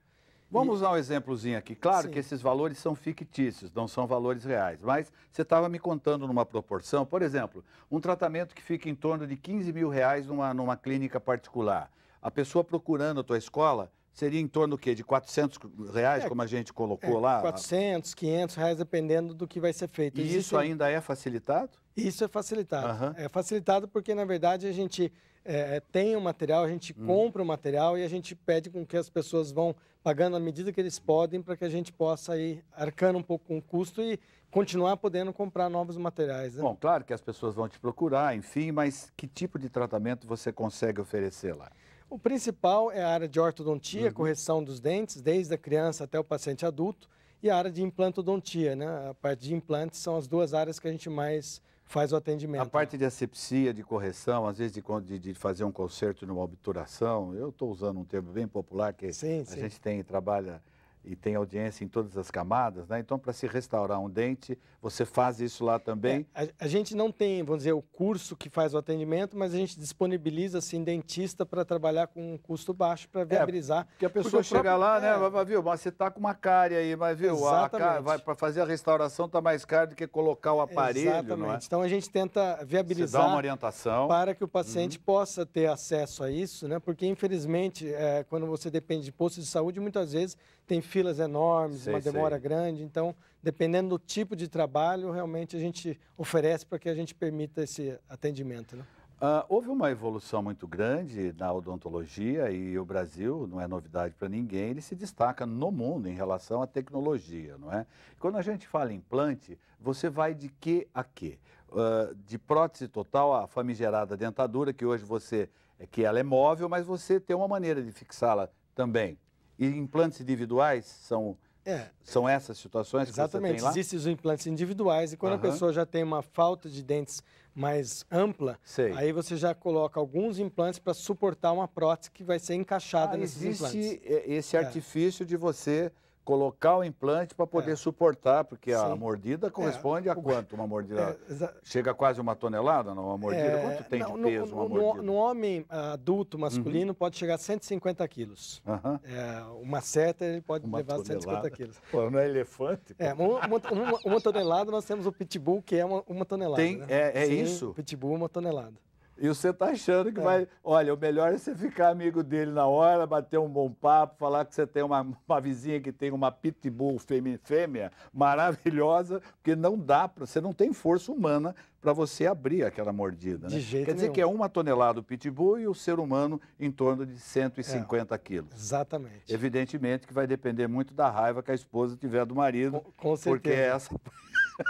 S2: Vamos usar dar um exemplozinho aqui. Claro Sim. que esses valores são fictícios, não são valores reais, mas você estava me contando numa proporção, por exemplo, um tratamento que fica em torno de 15 mil reais numa, numa clínica particular. A pessoa procurando a tua escola seria em torno do quê? De 400 reais, é, como a gente colocou é, lá?
S5: 400, 500 reais, dependendo do que vai ser feito. E Existe... isso ainda
S2: é facilitado?
S5: Isso é facilitado. Uhum. É facilitado porque, na verdade, a gente é, é, tem o material, a gente hum. compra o material e a gente pede com que as pessoas vão pagando à medida que eles podem para que a
S2: gente possa ir arcando um pouco com o custo e continuar podendo comprar novos materiais. Né? Bom, claro que as pessoas vão te procurar, enfim, mas que tipo de tratamento você consegue oferecer lá?
S5: O principal é a área de ortodontia, uhum. correção dos dentes, desde a criança até o paciente adulto, e a área de implantodontia, né? A parte de implantes são as duas áreas que a gente mais
S2: faz o atendimento. A parte de asepsia, de correção, às vezes de, de fazer um conserto numa obturação, eu estou usando um termo bem popular que sim, a sim. gente tem e trabalha e tem audiência em todas as camadas, né? Então, para se restaurar um dente, você faz isso lá também? É, a, a,
S5: gente não tem, vamos dizer, o curso que faz o atendimento, mas a gente disponibiliza, assim, dentista para
S2: trabalhar com um custo baixo para é, viabilizar. É, porque a pessoa porque chega próprio... lá, né, é. mas, viu, mas você está com uma cárie aí, mas viu, a vai para fazer a restauração está mais caro do que colocar o aparelho, é? Exatamente. É? Então, a gente
S5: tenta viabilizar... Você dá uma orientação. Para que o paciente uhum. possa ter acesso a isso, né? Porque, infelizmente, é, quando você depende de posto de saúde, muitas vezes tem filas enormes, sei, uma demora sei. grande. Então, dependendo do tipo de trabalho, realmente a gente oferece para que a gente permita esse atendimento. Né?
S2: Ah, houve uma evolução muito grande na odontologia e o Brasil, não é novidade para ninguém, ele se destaca no mundo em relação à tecnologia, não é? Quando a gente fala implante, você vai de que a que? Uh, ah, de prótese total à famigerada dentadura, que hoje você, que ela é móvel, mas você tem uma maneira de fixá-la também. E implantes individuais são, é, são essas situações exatamente, que você tem lá?
S5: Existem os implantes individuais e quando uhum. a pessoa já tem uma falta de dentes mais ampla, Sei. aí você já coloca alguns implantes para suportar uma prótese que vai ser encaixada ah, nesses existe implantes. Existe
S2: esse é. artifício é. de você colocar o implante para poder é. suportar, porque Sim. É. a mordida corresponde é. a quanto uma mordida? É. Chega a quase uma tonelada não, uma mordida? É, quanto tem não, de peso no, uma mordida?
S5: No, no homem adulto masculino uhum. pode chegar a 150 quilos. Uhum. uma seta ele pode uma levar tonelada. 150 quilos.
S2: Pô, não é elefante?
S5: É, uma, uma, uma, tonelada nós temos o pitbull, que é uma, uma tonelada. Tem, né? É, é Sim, isso?
S2: pitbull, uma tonelada. E você tá achando que é. vai. Olha, o melhor é você ficar amigo dele na hora, bater um bom papo, falar que você tem uma, uma vizinha que tem uma pitbull fêmea, fêmea maravilhosa, porque não dá para. Você não tem força humana para você abrir aquela mordida. Né? De jeito Quer dizer que é uma tonelada o pitbull e o ser humano em torno de 150 é, quilos. Exatamente. Evidentemente que vai depender muito da raiva que a esposa tiver do marido. Com, com certeza. Porque essa.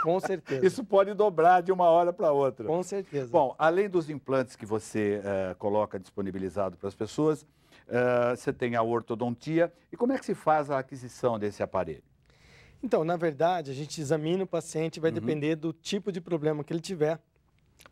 S5: Com certeza. Isso
S2: pode dobrar de uma hora para outra. Com certeza. Bom, além dos implantes que você uh, coloca disponibilizado para as pessoas, uh, você tem a ortodontia. E como é que se faz a aquisição desse aparelho?
S5: Então, na verdade, a gente examina o paciente, vai uhum. depender do tipo de problema que ele tiver,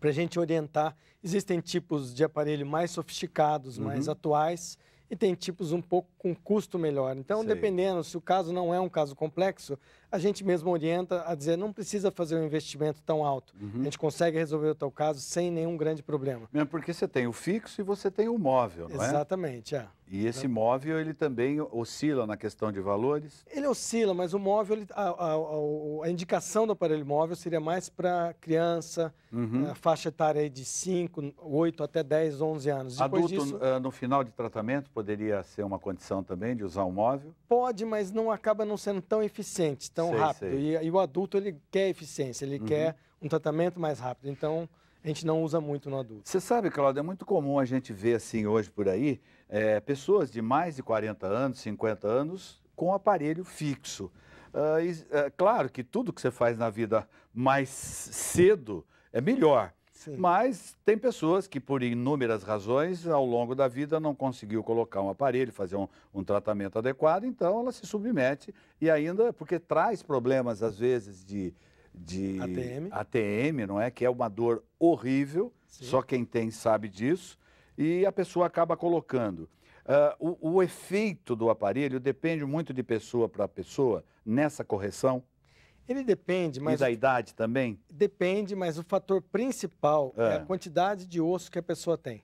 S5: para a gente orientar. Existem tipos de aparelho mais sofisticados, uhum. mais atuais, e tem tipos um pouco com custo melhor. Então, Sei. dependendo, se o caso não é um caso complexo, a gente mesmo orienta a dizer não precisa fazer um investimento tão alto. Uhum. A gente consegue resolver o teu caso sem nenhum grande problema.
S2: Mesmo porque você tem o fixo e você tem o móvel, não é?
S5: Exatamente, é? é.
S2: E esse móvel, ele também oscila na questão de valores?
S5: Ele oscila, mas o móvel, ele, a, a, a, a, indicação do aparelho móvel seria mais para criança, uhum. Eh, faixa etária de 5, 8 até 10, 11 anos. Depois Adulto, disso,
S2: eh, no final de tratamento, poderia ser uma condição também de usar um móvel?
S5: Pode, mas não acaba não sendo tão eficiente tão sei, rápido. Sei. E, e, o adulto, ele quer eficiência, ele uhum. quer um tratamento mais rápido. Então, a gente não usa muito no adulto.
S2: Você sabe, Cláudio, é muito comum a gente ver assim hoje por aí, é, pessoas de mais de 40 anos, 50 anos, com aparelho fixo. Uh, e, uh, claro que tudo que você faz na vida mais cedo é melhor. Mas tem pessoas que, por inúmeras razões, ao longo da vida não conseguiu colocar um aparelho, fazer um, um tratamento adequado, então ela se submete e ainda, porque traz problemas, às vezes, de, de ATM. ATM, não é? Que é uma dor horrível, Sim. só quem tem sabe disso, e a pessoa acaba colocando. Uh, o, o efeito do aparelho depende muito de pessoa para pessoa nessa correção. Ele depende, mas. E da idade também? Depende, mas o fator
S5: principal é. é. a quantidade de osso que a pessoa tem.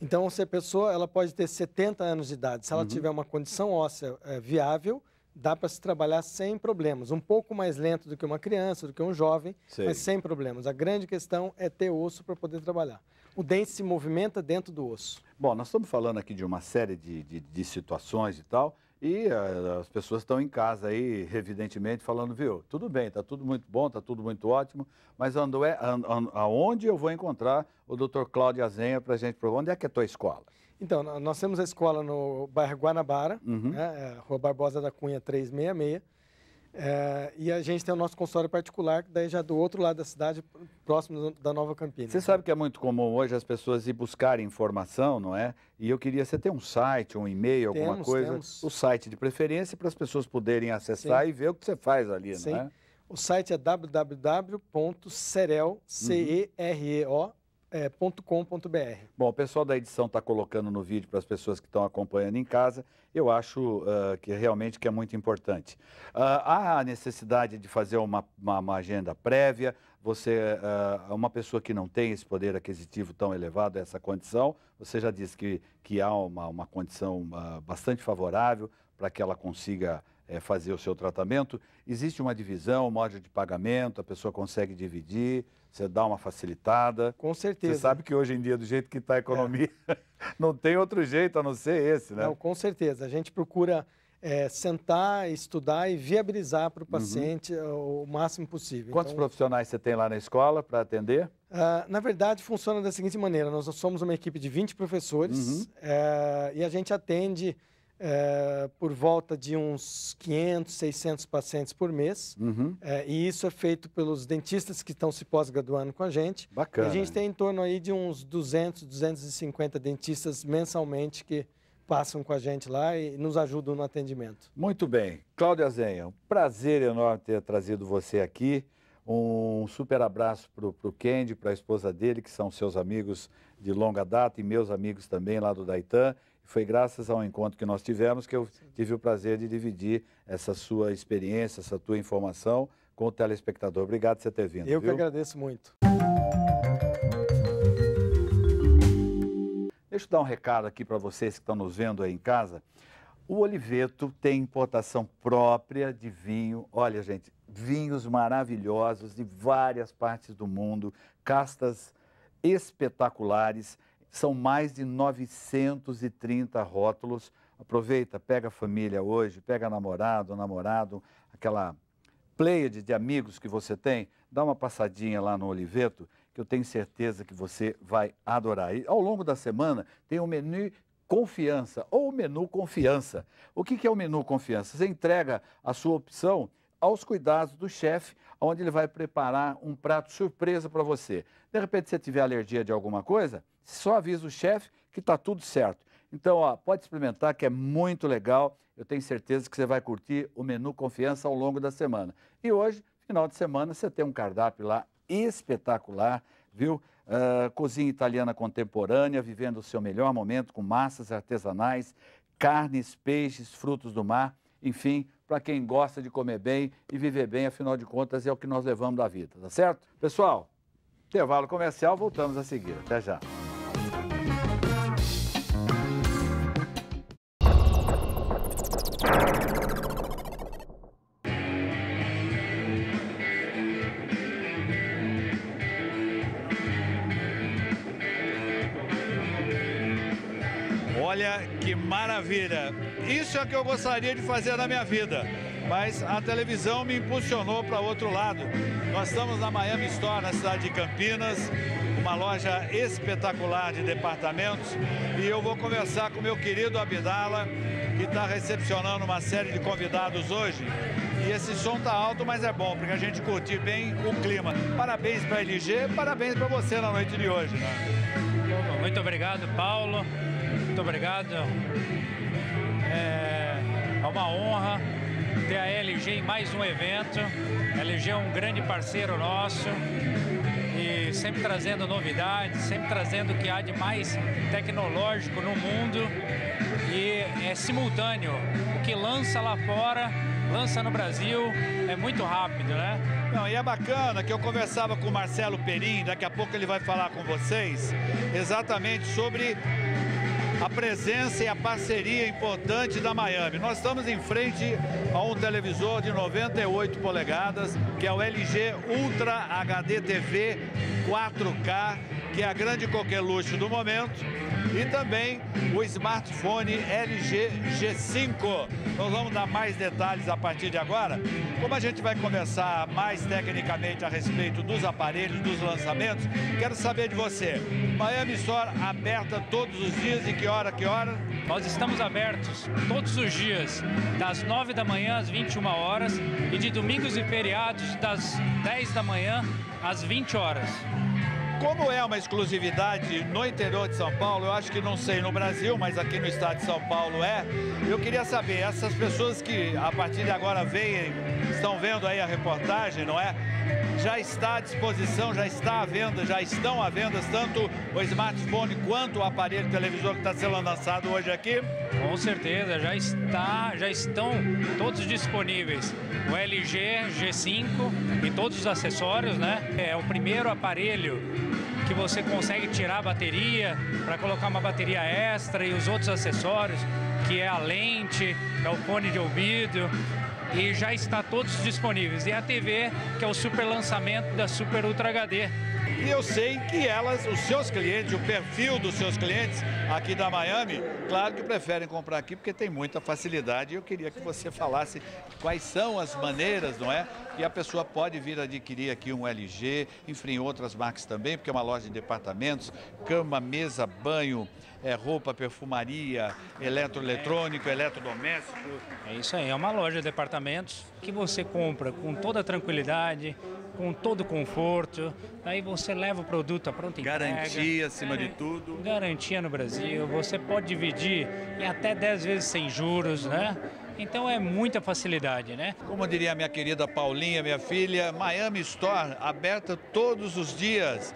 S5: Então, se a pessoa ela pode ter 70 anos de idade, se ela uhum. tiver uma condição óssea é, viável, dá para se trabalhar sem problemas. Um pouco mais lento do que uma criança, do que um jovem, Sei. mas sem problemas. A grande questão é ter osso para poder trabalhar.
S2: O dente se movimenta dentro do osso. Bom, nós estamos falando aqui de uma série de, de, de situações e tal, e eh, as pessoas estão em casa aí, evidentemente, falando, viu, tudo bem, está tudo muito bom, está tudo muito ótimo, mas é, aonde eu vou encontrar o doutor Cláudio Azenha para a gente provar? Onde é que é a tua escola?
S5: Então, nós temos a escola no bairro Guanabara, uhum. né, é, Rua Barbosa da Cunha 366, é, e a gente tem o nosso consultório particular, que daí já é do outro lado da cidade, próximo da Nova
S2: Campina. Você né? sabe que é muito comum hoje as pessoas ir buscar informação, não é? E eu queria, você tem um site, um e-mail, temos, alguma coisa? Temos. O site de preferência para as pessoas poderem acessar Sim. e ver o que você faz ali, Sim. não é?
S5: O site é www.cereo.com.br. Uhum é,
S2: Bom, o pessoal da edição está colocando no vídeo para as pessoas que estão acompanhando em casa. Eu acho uh, que realmente que é muito importante. Uh, há a necessidade de fazer uma, uma, uma agenda prévia. Você, uh, uma pessoa que não tem esse poder aquisitivo tão elevado, essa condição, você já disse que, que há uma, uma condição bastante favorável para que ela consiga é, fazer o seu tratamento. Existe uma divisão, um modo de pagamento, a pessoa consegue dividir, você dá uma facilitada. Com certeza. Você sabe que hoje em dia, do jeito que está a é. economia, é. [laughs] não tem outro jeito a não ser esse, né? Não,
S5: com certeza. A gente procura é, sentar, estudar e viabilizar para o uhum. paciente
S2: uhum. o máximo possível. Quantos então, profissionais você tem lá na escola para atender?
S5: Uh, na verdade, funciona da seguinte maneira: nós somos uma equipe de 20 professores uhum. uh, e a gente atende é, por volta de uns 500, 600 pacientes por mês. Uhum. É, e isso é feito pelos dentistas que estão se pós-graduando com a gente. Bacana. E a gente tem em torno aí de uns 200, 250 dentistas mensalmente que passam com a gente lá e nos ajudam no atendimento.
S2: Muito bem. Cláudia Zenha, um prazer enorme ter trazido você aqui. Um super abraço para o Kendi, para a esposa dele, que são seus amigos de longa data e meus amigos também lá do Daitan. Foi graças ao encontro que nós tivemos que eu tive o prazer de dividir essa sua experiência, essa tua informação com o telespectador. Obrigado por você ter vindo. Eu viu? que
S5: agradeço muito.
S2: Deixa eu dar um recado aqui para vocês que estão nos vendo aí em casa. O Oliveto tem importação própria de vinho. Olha, gente, vinhos maravilhosos de várias partes do mundo, castas espetaculares são mais de 930 rótulos. Aproveita, pega a família hoje, pega namorado, namorado, aquela pleiade de amigos que você tem, dá uma passadinha lá no Oliveto, que eu tenho certeza que você vai adorar. E ao longo da semana tem o um menu confiança ou menu confiança. O que é o menu confiança? Você entrega a sua opção aos cuidados do chefe, onde ele vai preparar um prato surpresa para você. De repente, se você tiver alergia de alguma coisa, só avisa o chefe que está tudo certo. Então, ó, pode experimentar que é muito legal. Eu tenho certeza que você vai curtir o menu Confiança ao longo da semana. E hoje, final de semana, você tem um cardápio lá espetacular, viu? Uh, cozinha italiana contemporânea, vivendo o seu melhor momento com massas artesanais, carnes, peixes, frutos do mar enfim, para quem gosta de comer bem e viver bem, afinal de contas, é o que nós levamos da vida, tá certo? Pessoal, intervalo comercial, voltamos a seguir. Até já. Olha que maravilha! isso é que eu gostaria de fazer na minha vida. Mas a televisão me impulsionou para outro lado. Nós estamos na Miami Store, na cidade de Campinas, uma loja espetacular de departamentos. E eu vou conversar com meu querido Abdala, que está recepcionando uma série de convidados hoje. E esse som tá alto, mas é bom, porque a gente curtir bem o clima. Parabéns para a LG, parabéns para você na noite de
S1: hoje. Né? Muito obrigado, Paulo. Muito obrigado é, é, uma honra ter a LG em mais um evento. A LG é um grande parceiro nosso e sempre trazendo novidades, sempre trazendo o que há de mais tecnológico no mundo e é simultâneo. O que lança lá fora, lança no Brasil, é muito rápido, né? Não, e é bacana que eu conversava com o Marcelo Perim, daqui
S2: a pouco ele vai falar com vocês exatamente sobre a presença e a parceria importante da Miami. Nós estamos em frente a um televisor de 98 polegadas, que é o LG Ultra HD TV 4K que é a grande coqueluche do momento, e também o smartphone LG G5. Nós vamos dar mais detalhes a partir de agora. Como a gente vai conversar mais tecnicamente a respeito dos aparelhos, dos lançamentos,
S1: quero saber de você. Miami Store aberta todos os dias e que hora, que hora? Nós estamos abertos todos os dias, das 9 da manhã às 21 horas e de domingos e feriados das 10 da manhã às 20 horas
S2: como é uma exclusividade no interior de São Paulo, eu acho que não sei no Brasil, mas aqui no estado de São Paulo é, eu queria saber, essas pessoas que a partir de agora veem, estão vendo aí a reportagem, não é? Já está à disposição, já está à venda, já estão à venda tanto o smartphone quanto o aparelho televisor que está sendo lançado hoje
S1: aqui? Com certeza, já está, já estão todos disponíveis. O LG G5 e todos os acessórios, né? É o primeiro aparelho que você consegue tirar a bateria para colocar uma bateria extra e os outros acessórios, que é a lente, é o fone de ouvido, e já está todos disponíveis. E a TV, que é o super lançamento da Super Ultra HD. E eu
S2: sei que elas, os seus clientes, o perfil dos seus clientes aqui da Miami, claro que preferem comprar aqui porque tem muita facilidade. Eu queria que você falasse quais são as maneiras, não é, e a pessoa pode vir adquirir aqui um LG, enfim, outras marcas também, porque é uma loja de departamentos, cama, mesa, banho, é, roupa, perfumaria, eletroeletrônico, eletrodoméstico. É isso aí, é uma loja de departamentos
S1: que você compra com toda tranquilidade, com todo conforto. aí você leva o produto à pronta entrega. Garantia é, acima de tudo. Garantia no Brasil. Você pode dividir em até 10 vezes sem juros, né? Então é muita facilidade, né? Como diria
S2: minha querida Paulinha, minha filha, Miami Store aberta todos os dias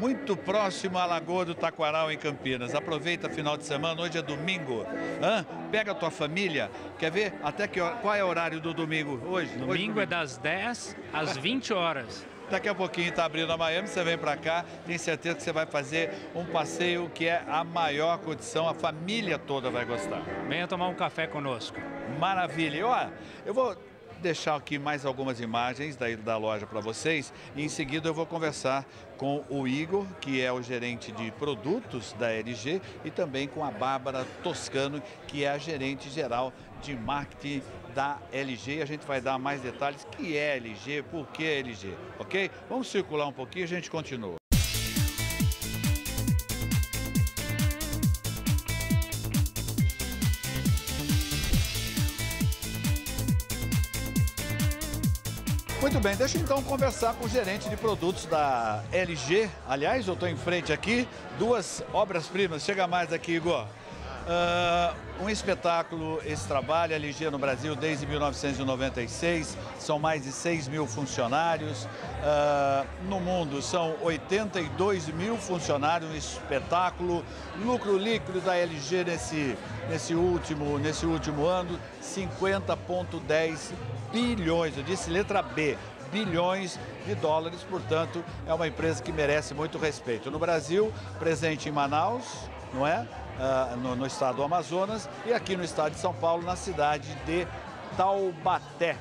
S2: muito próximo à Lagoa do Taquaral, em Campinas. Aproveita final de semana, hoje é domingo. Hã? Pega a tua família, quer ver até que, qual é o horário do domingo hoje? Domingo, hoje, domingo. é das 10 às 20 horas. Daqui a pouquinho está abrindo a Miami, você vem para cá, tem certeza que você vai fazer um passeio que é a maior condição, a família toda vai gostar. Venha tomar um café conosco. Maravilha. olha, eu vou deixar aqui mais algumas imagens da, da loja para vocês e em seguida eu vou conversar com o Igor, que é o gerente de produtos da LG e também com a Bárbara Toscano, que é a gerente geral de marketing da LG e a gente vai dar mais detalhes que é LG, por que é LG, ok? Vamos circular um pouquinho e a gente continua. Muito bem, deixa eu então conversar com o gerente de produtos da LG. Aliás, eu estou em frente aqui, duas obras-primas. Chega mais aqui, Igor. Uh, um espetáculo, esse trabalho, a Ligia no Brasil desde 1996, são mais de 6 mil funcionários. Uh, no mundo são 82 mil funcionários, um espetáculo. Lucro líquido da LG nesse, nesse, último, nesse último ano, 50,10 bilhões, eu disse letra B, bilhões de dólares, portanto, é uma empresa que merece muito respeito. No Brasil, presente em Manaus, não é? uh, no, no estado do Amazonas e aqui no estado de São Paulo, na cidade de Taubaté.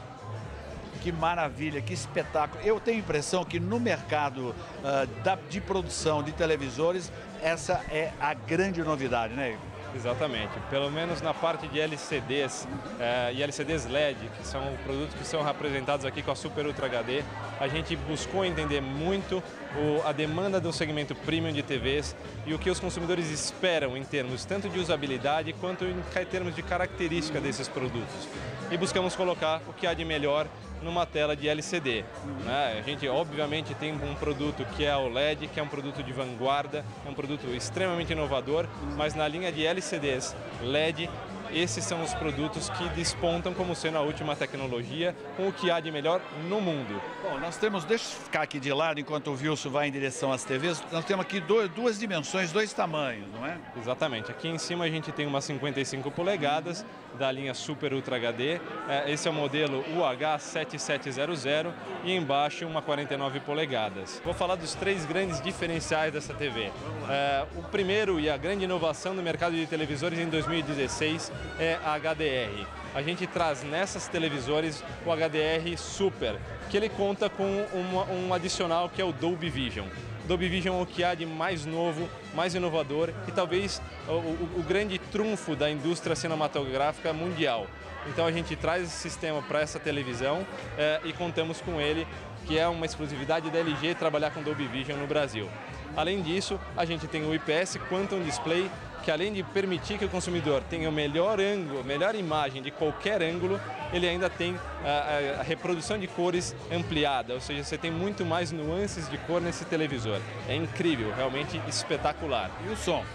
S2: Que maravilha, que espetáculo. Eu tenho a impressão que no mercado uh, da, de produção de televisores, essa é a grande novidade, né, Igor?
S6: Exatamente, pelo menos na parte de LCDs eh, e LCDs LED, que são produtos que são apresentados aqui com a Super Ultra HD, a gente buscou entender muito o, a demanda do segmento premium de TVs e o que os consumidores esperam em termos tanto de usabilidade quanto em termos de característica desses produtos. E buscamos colocar o que há de melhor numa tela de LCD. Né? A gente, obviamente, tem um produto que é o LED, que é um produto de vanguarda, é um produto extremamente inovador, mas na linha de LCDs LED esses são os produtos que despontam como sendo a última tecnologia, com o que há de melhor no mundo. Bom, nós temos, deixa eu ficar aqui de lado enquanto o Wilson vai em direção às TVs, nós temos aqui dois, duas dimensões, dois tamanhos, não é? Exatamente. Aqui em cima a gente tem uma 55 polegadas da linha Super Ultra HD. É, esse é o modelo UH7700 e embaixo uma 49 polegadas. Vou falar dos três grandes diferenciais dessa TV. É, o primeiro e a grande inovação no mercado de televisores em 2016 é a HDR. A gente traz nessas televisores o HDR Super, que ele conta com uma, um adicional que é o Dolby Vision. Dolby Vision é o que há de mais novo, mais inovador e talvez o, o, o grande trunfo da indústria cinematográfica mundial. Então a gente traz esse sistema para essa televisão eh, e contamos com ele, que é uma exclusividade da LG trabalhar com Dolby Vision no Brasil. Além disso, a gente tem o IPS Quantum Display, que além de permitir que o consumidor tenha o melhor ângulo, melhor imagem de qualquer ângulo, ele ainda tem a, ah, a, ah, a reprodução de cores ampliada, ou seja, você tem muito mais nuances de cor nesse televisor. É incrível, realmente espetacular. E o som?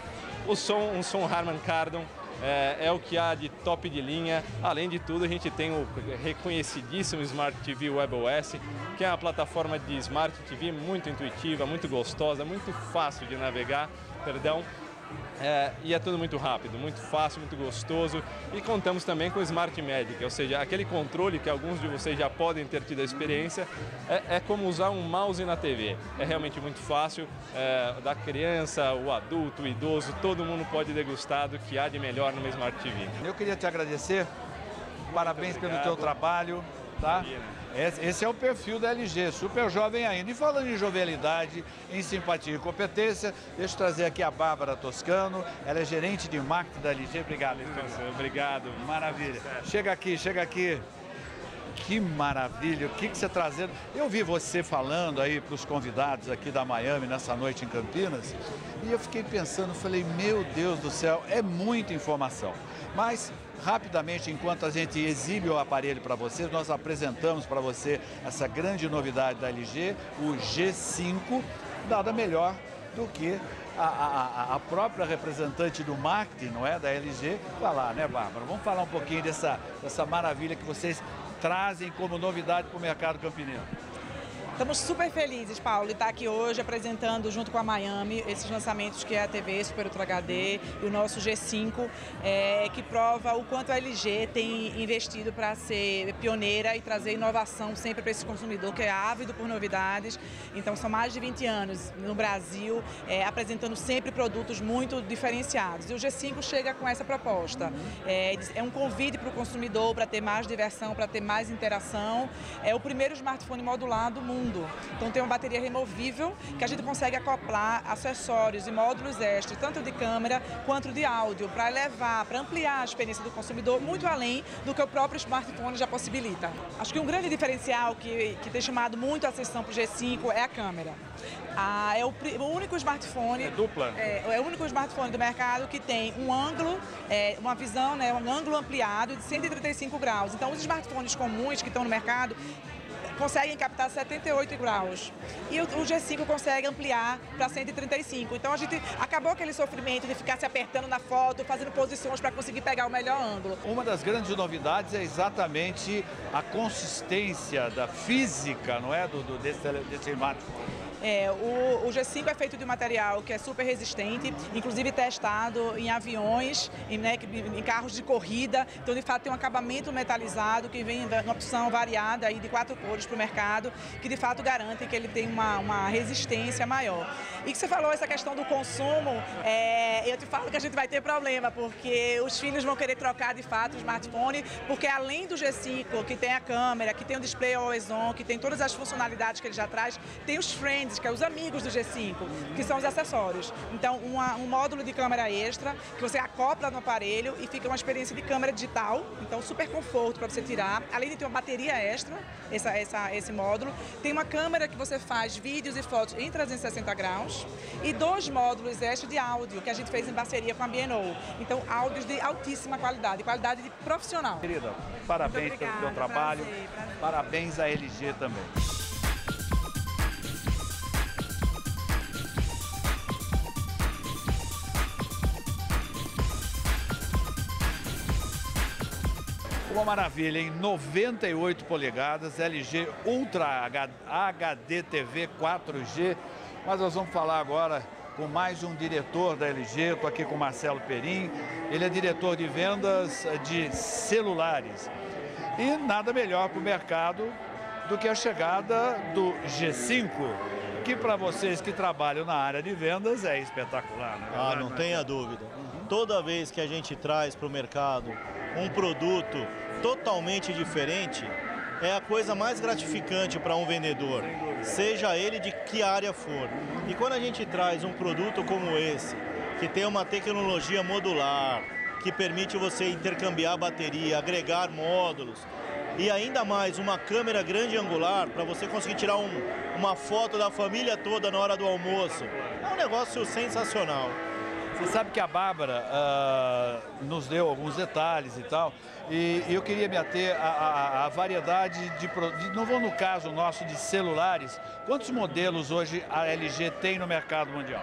S6: O som, um som Harman Kardon, é, é, o que há de top de linha. Além de tudo, a gente tem o reconhecidíssimo Smart TV WebOS, que é uma plataforma de Smart TV muito intuitiva, muito gostosa, muito fácil de navegar, perdão, é, e é tudo muito rápido, muito fácil, muito gostoso. E contamos também com o Smart Medic, ou seja, aquele controle que alguns de vocês já podem ter tido a experiência, é, é como usar um mouse na TV. É realmente muito fácil, é, da criança, o adulto, o idoso, todo mundo pode degustar do que há de melhor no Smart TV.
S2: Eu queria te agradecer, muito parabéns obrigado. pelo teu trabalho, tá? Imagina. Esse é o perfil da LG, super jovem ainda. E falando em jovialidade, em simpatia e competência, deixa eu trazer aqui a Bárbara Toscano, ela é gerente de marketing da LG. Obrigado, então. Obrigado. Maravilha. Chega aqui, chega aqui. Que maravilha, o que, que você tá trazendo? Eu vi você falando aí para os convidados aqui da Miami nessa noite em Campinas e eu fiquei pensando, falei, meu Deus do céu, é muita informação. Mas rapidamente, enquanto a gente exibe o aparelho para vocês, nós apresentamos para você essa grande novidade da LG, o G5, nada melhor do que a, a, a, própria representante do marketing, não é, da LG, falar, né, Bárbara? Vamos falar um pouquinho dessa, dessa maravilha que vocês trazem como novidade para o mercado campineiro.
S7: Estamos super felizes, Paulo, de estar tá aqui hoje apresentando junto com a Miami esses lançamentos que é a TV Super Ultra HD e o nosso G5, é, que prova o quanto a LG tem investido para ser pioneira e trazer inovação sempre para esse consumidor que é ávido por novidades. Então são mais de 20 anos no Brasil, é, apresentando sempre produtos muito diferenciados. E o G5 chega com essa proposta. É, é um convite para o consumidor para ter mais diversão, para ter mais interação. É o primeiro smartphone modular do mundo mundo. Então tem uma bateria removível que a gente consegue acoplar acessórios e módulos extras, tanto de câmera quanto de áudio, para levar, para ampliar a experiência do consumidor muito além do que o próprio smartphone já possibilita. Acho que um grande diferencial que, que tem chamado muito a atenção para o G5 é a câmera. Ah, é o, o, único smartphone. É dupla? É, é, o único smartphone do mercado que tem um ângulo, é, uma visão, né, um ângulo ampliado de 135 graus. Então, os smartphones comuns que estão no mercado conseguem captar 78 graus. E o, o G5 consegue ampliar para 135. Então a gente acabou aquele sofrimento de ficar se apertando na foto, fazendo posições para conseguir pegar o melhor ângulo. Uma
S2: das grandes novidades é exatamente a consistência da física, não é, do, do desse, desse smartphone.
S7: É, o, o, G5 é feito de um material que é super resistente, inclusive testado em aviões, em, né, em carros de corrida. Então, de fato, tem um acabamento metalizado que vem uma opção variada aí de quatro cores para o mercado, que de fato garante que ele tem uma, uma resistência maior. E que você falou essa questão do consumo, é, eu te falo que a gente vai ter problema, porque os filhos vão querer trocar de fato o smartphone, porque além do G5, que tem a câmera, que tem o display always on, que tem todas as funcionalidades que ele já traz, tem os frames que é os amigos do G5, que são os acessórios. Então, uma, um módulo de câmera extra que você acopla no aparelho e fica uma experiência de câmera digital, então super conforto para você tirar. Além de ter uma bateria extra, essa, essa, esse módulo, tem uma câmera que você faz vídeos e fotos em 360 graus e dois módulos extra de áudio que a gente fez em parceria com a Bienal. Então, áudios de altíssima qualidade, qualidade de profissional. Querida, parabéns pelo seu trabalho, prazer, prazer. parabéns à LG também.
S2: Uma maravilha, em 98 polegadas, LG Ultra HD TV 4G. Mas nós vamos falar agora com mais um diretor da LG. Estou aqui com o Marcelo Perim. Ele é diretor de vendas de celulares. E nada melhor para o mercado do que a chegada do G5, que para vocês que trabalham na área de vendas é espetacular. Não é? ah, não tenha
S8: dúvida. Toda vez que a gente traz para o mercado um produto totalmente diferente é a coisa mais gratificante para um vendedor, seja ele de que área for. E quando a gente traz um produto como esse, que tem uma tecnologia modular, que permite você intercambiar bateria, agregar módulos, e ainda mais uma câmera grande angular para você conseguir tirar um, uma foto da família toda na hora do almoço. É um negócio sensacional.
S2: Você sabe que a Bárbara uh, nos deu alguns detalhes e tal, e, e eu queria me ater à variedade de, de,
S8: não vou no caso nosso de celulares, quantos modelos hoje a LG tem no mercado mundial?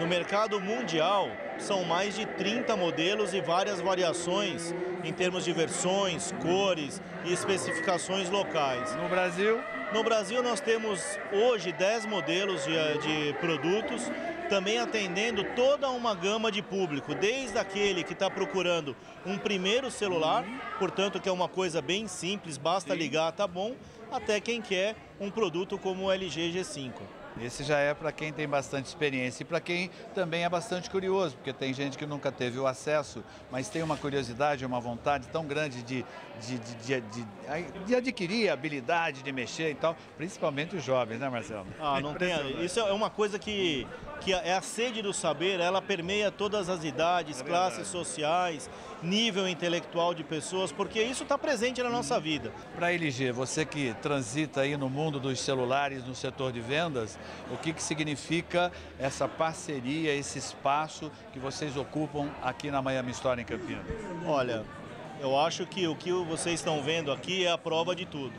S8: No mercado mundial, são mais de 30 modelos e várias variações em termos de versões, cores e especificações locais. No Brasil? No Brasil, nós temos hoje 10 modelos de, de produtos também atendendo toda uma gama de público, desde aquele que está procurando um primeiro celular, uhum. portanto que é uma coisa bem simples, basta ligar, tá bom, até quem quer um produto como o LG G5. Esse já é para quem tem bastante
S2: experiência e para quem também é bastante curioso, porque tem gente que nunca teve o acesso, mas tem uma curiosidade, uma vontade tão grande de, de, de, de, de adquirir a
S8: habilidade de mexer e tal, principalmente os jovens, né, Marcelo? Ah, não tem. Isso é uma coisa que, que é a sede do saber, ela permeia todas as idades, é classes sociais nível intelectual de pessoas, porque isso está presente na nossa vida.
S2: Para a LG, você que transita aí no mundo dos celulares, no setor de vendas, o que, que significa essa parceria, esse espaço que vocês ocupam aqui na Miami Store em Campinas?
S8: Olha, eu acho que o que vocês estão vendo aqui é a prova de tudo.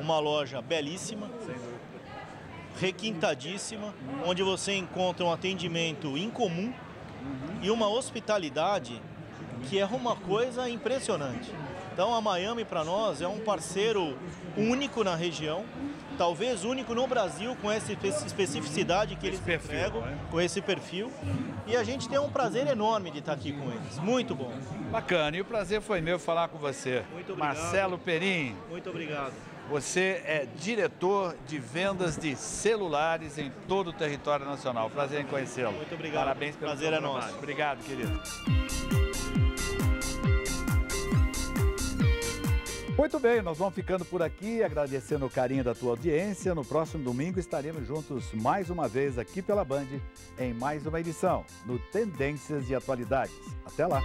S8: É Uma loja belíssima, requintadíssima, onde você encontra um atendimento incomum uhum. e uma hospitalidade que é uma coisa impressionante. Então a Miami para nós é um parceiro único na região, talvez único no Brasil com essa especificidade que eles esse perfil, entregam, né? com esse perfil. E a gente tem um prazer enorme de estar aqui com eles. Muito bom.
S2: Bacana, e o prazer foi meu falar com você. Muito obrigado. Marcelo Perim. Muito obrigado. Você é diretor de vendas de celulares em todo o território nacional. Prazer em conhecê-lo. Muito obrigado. Parabéns pelo Prazer é nosso. Obrigado, querido. Muito bem, nós vamos ficando por aqui, agradecendo o carinho da tua audiência. No próximo domingo estaremos juntos mais uma vez aqui pela Band em mais uma edição no Tendências e Atualidades. Até lá!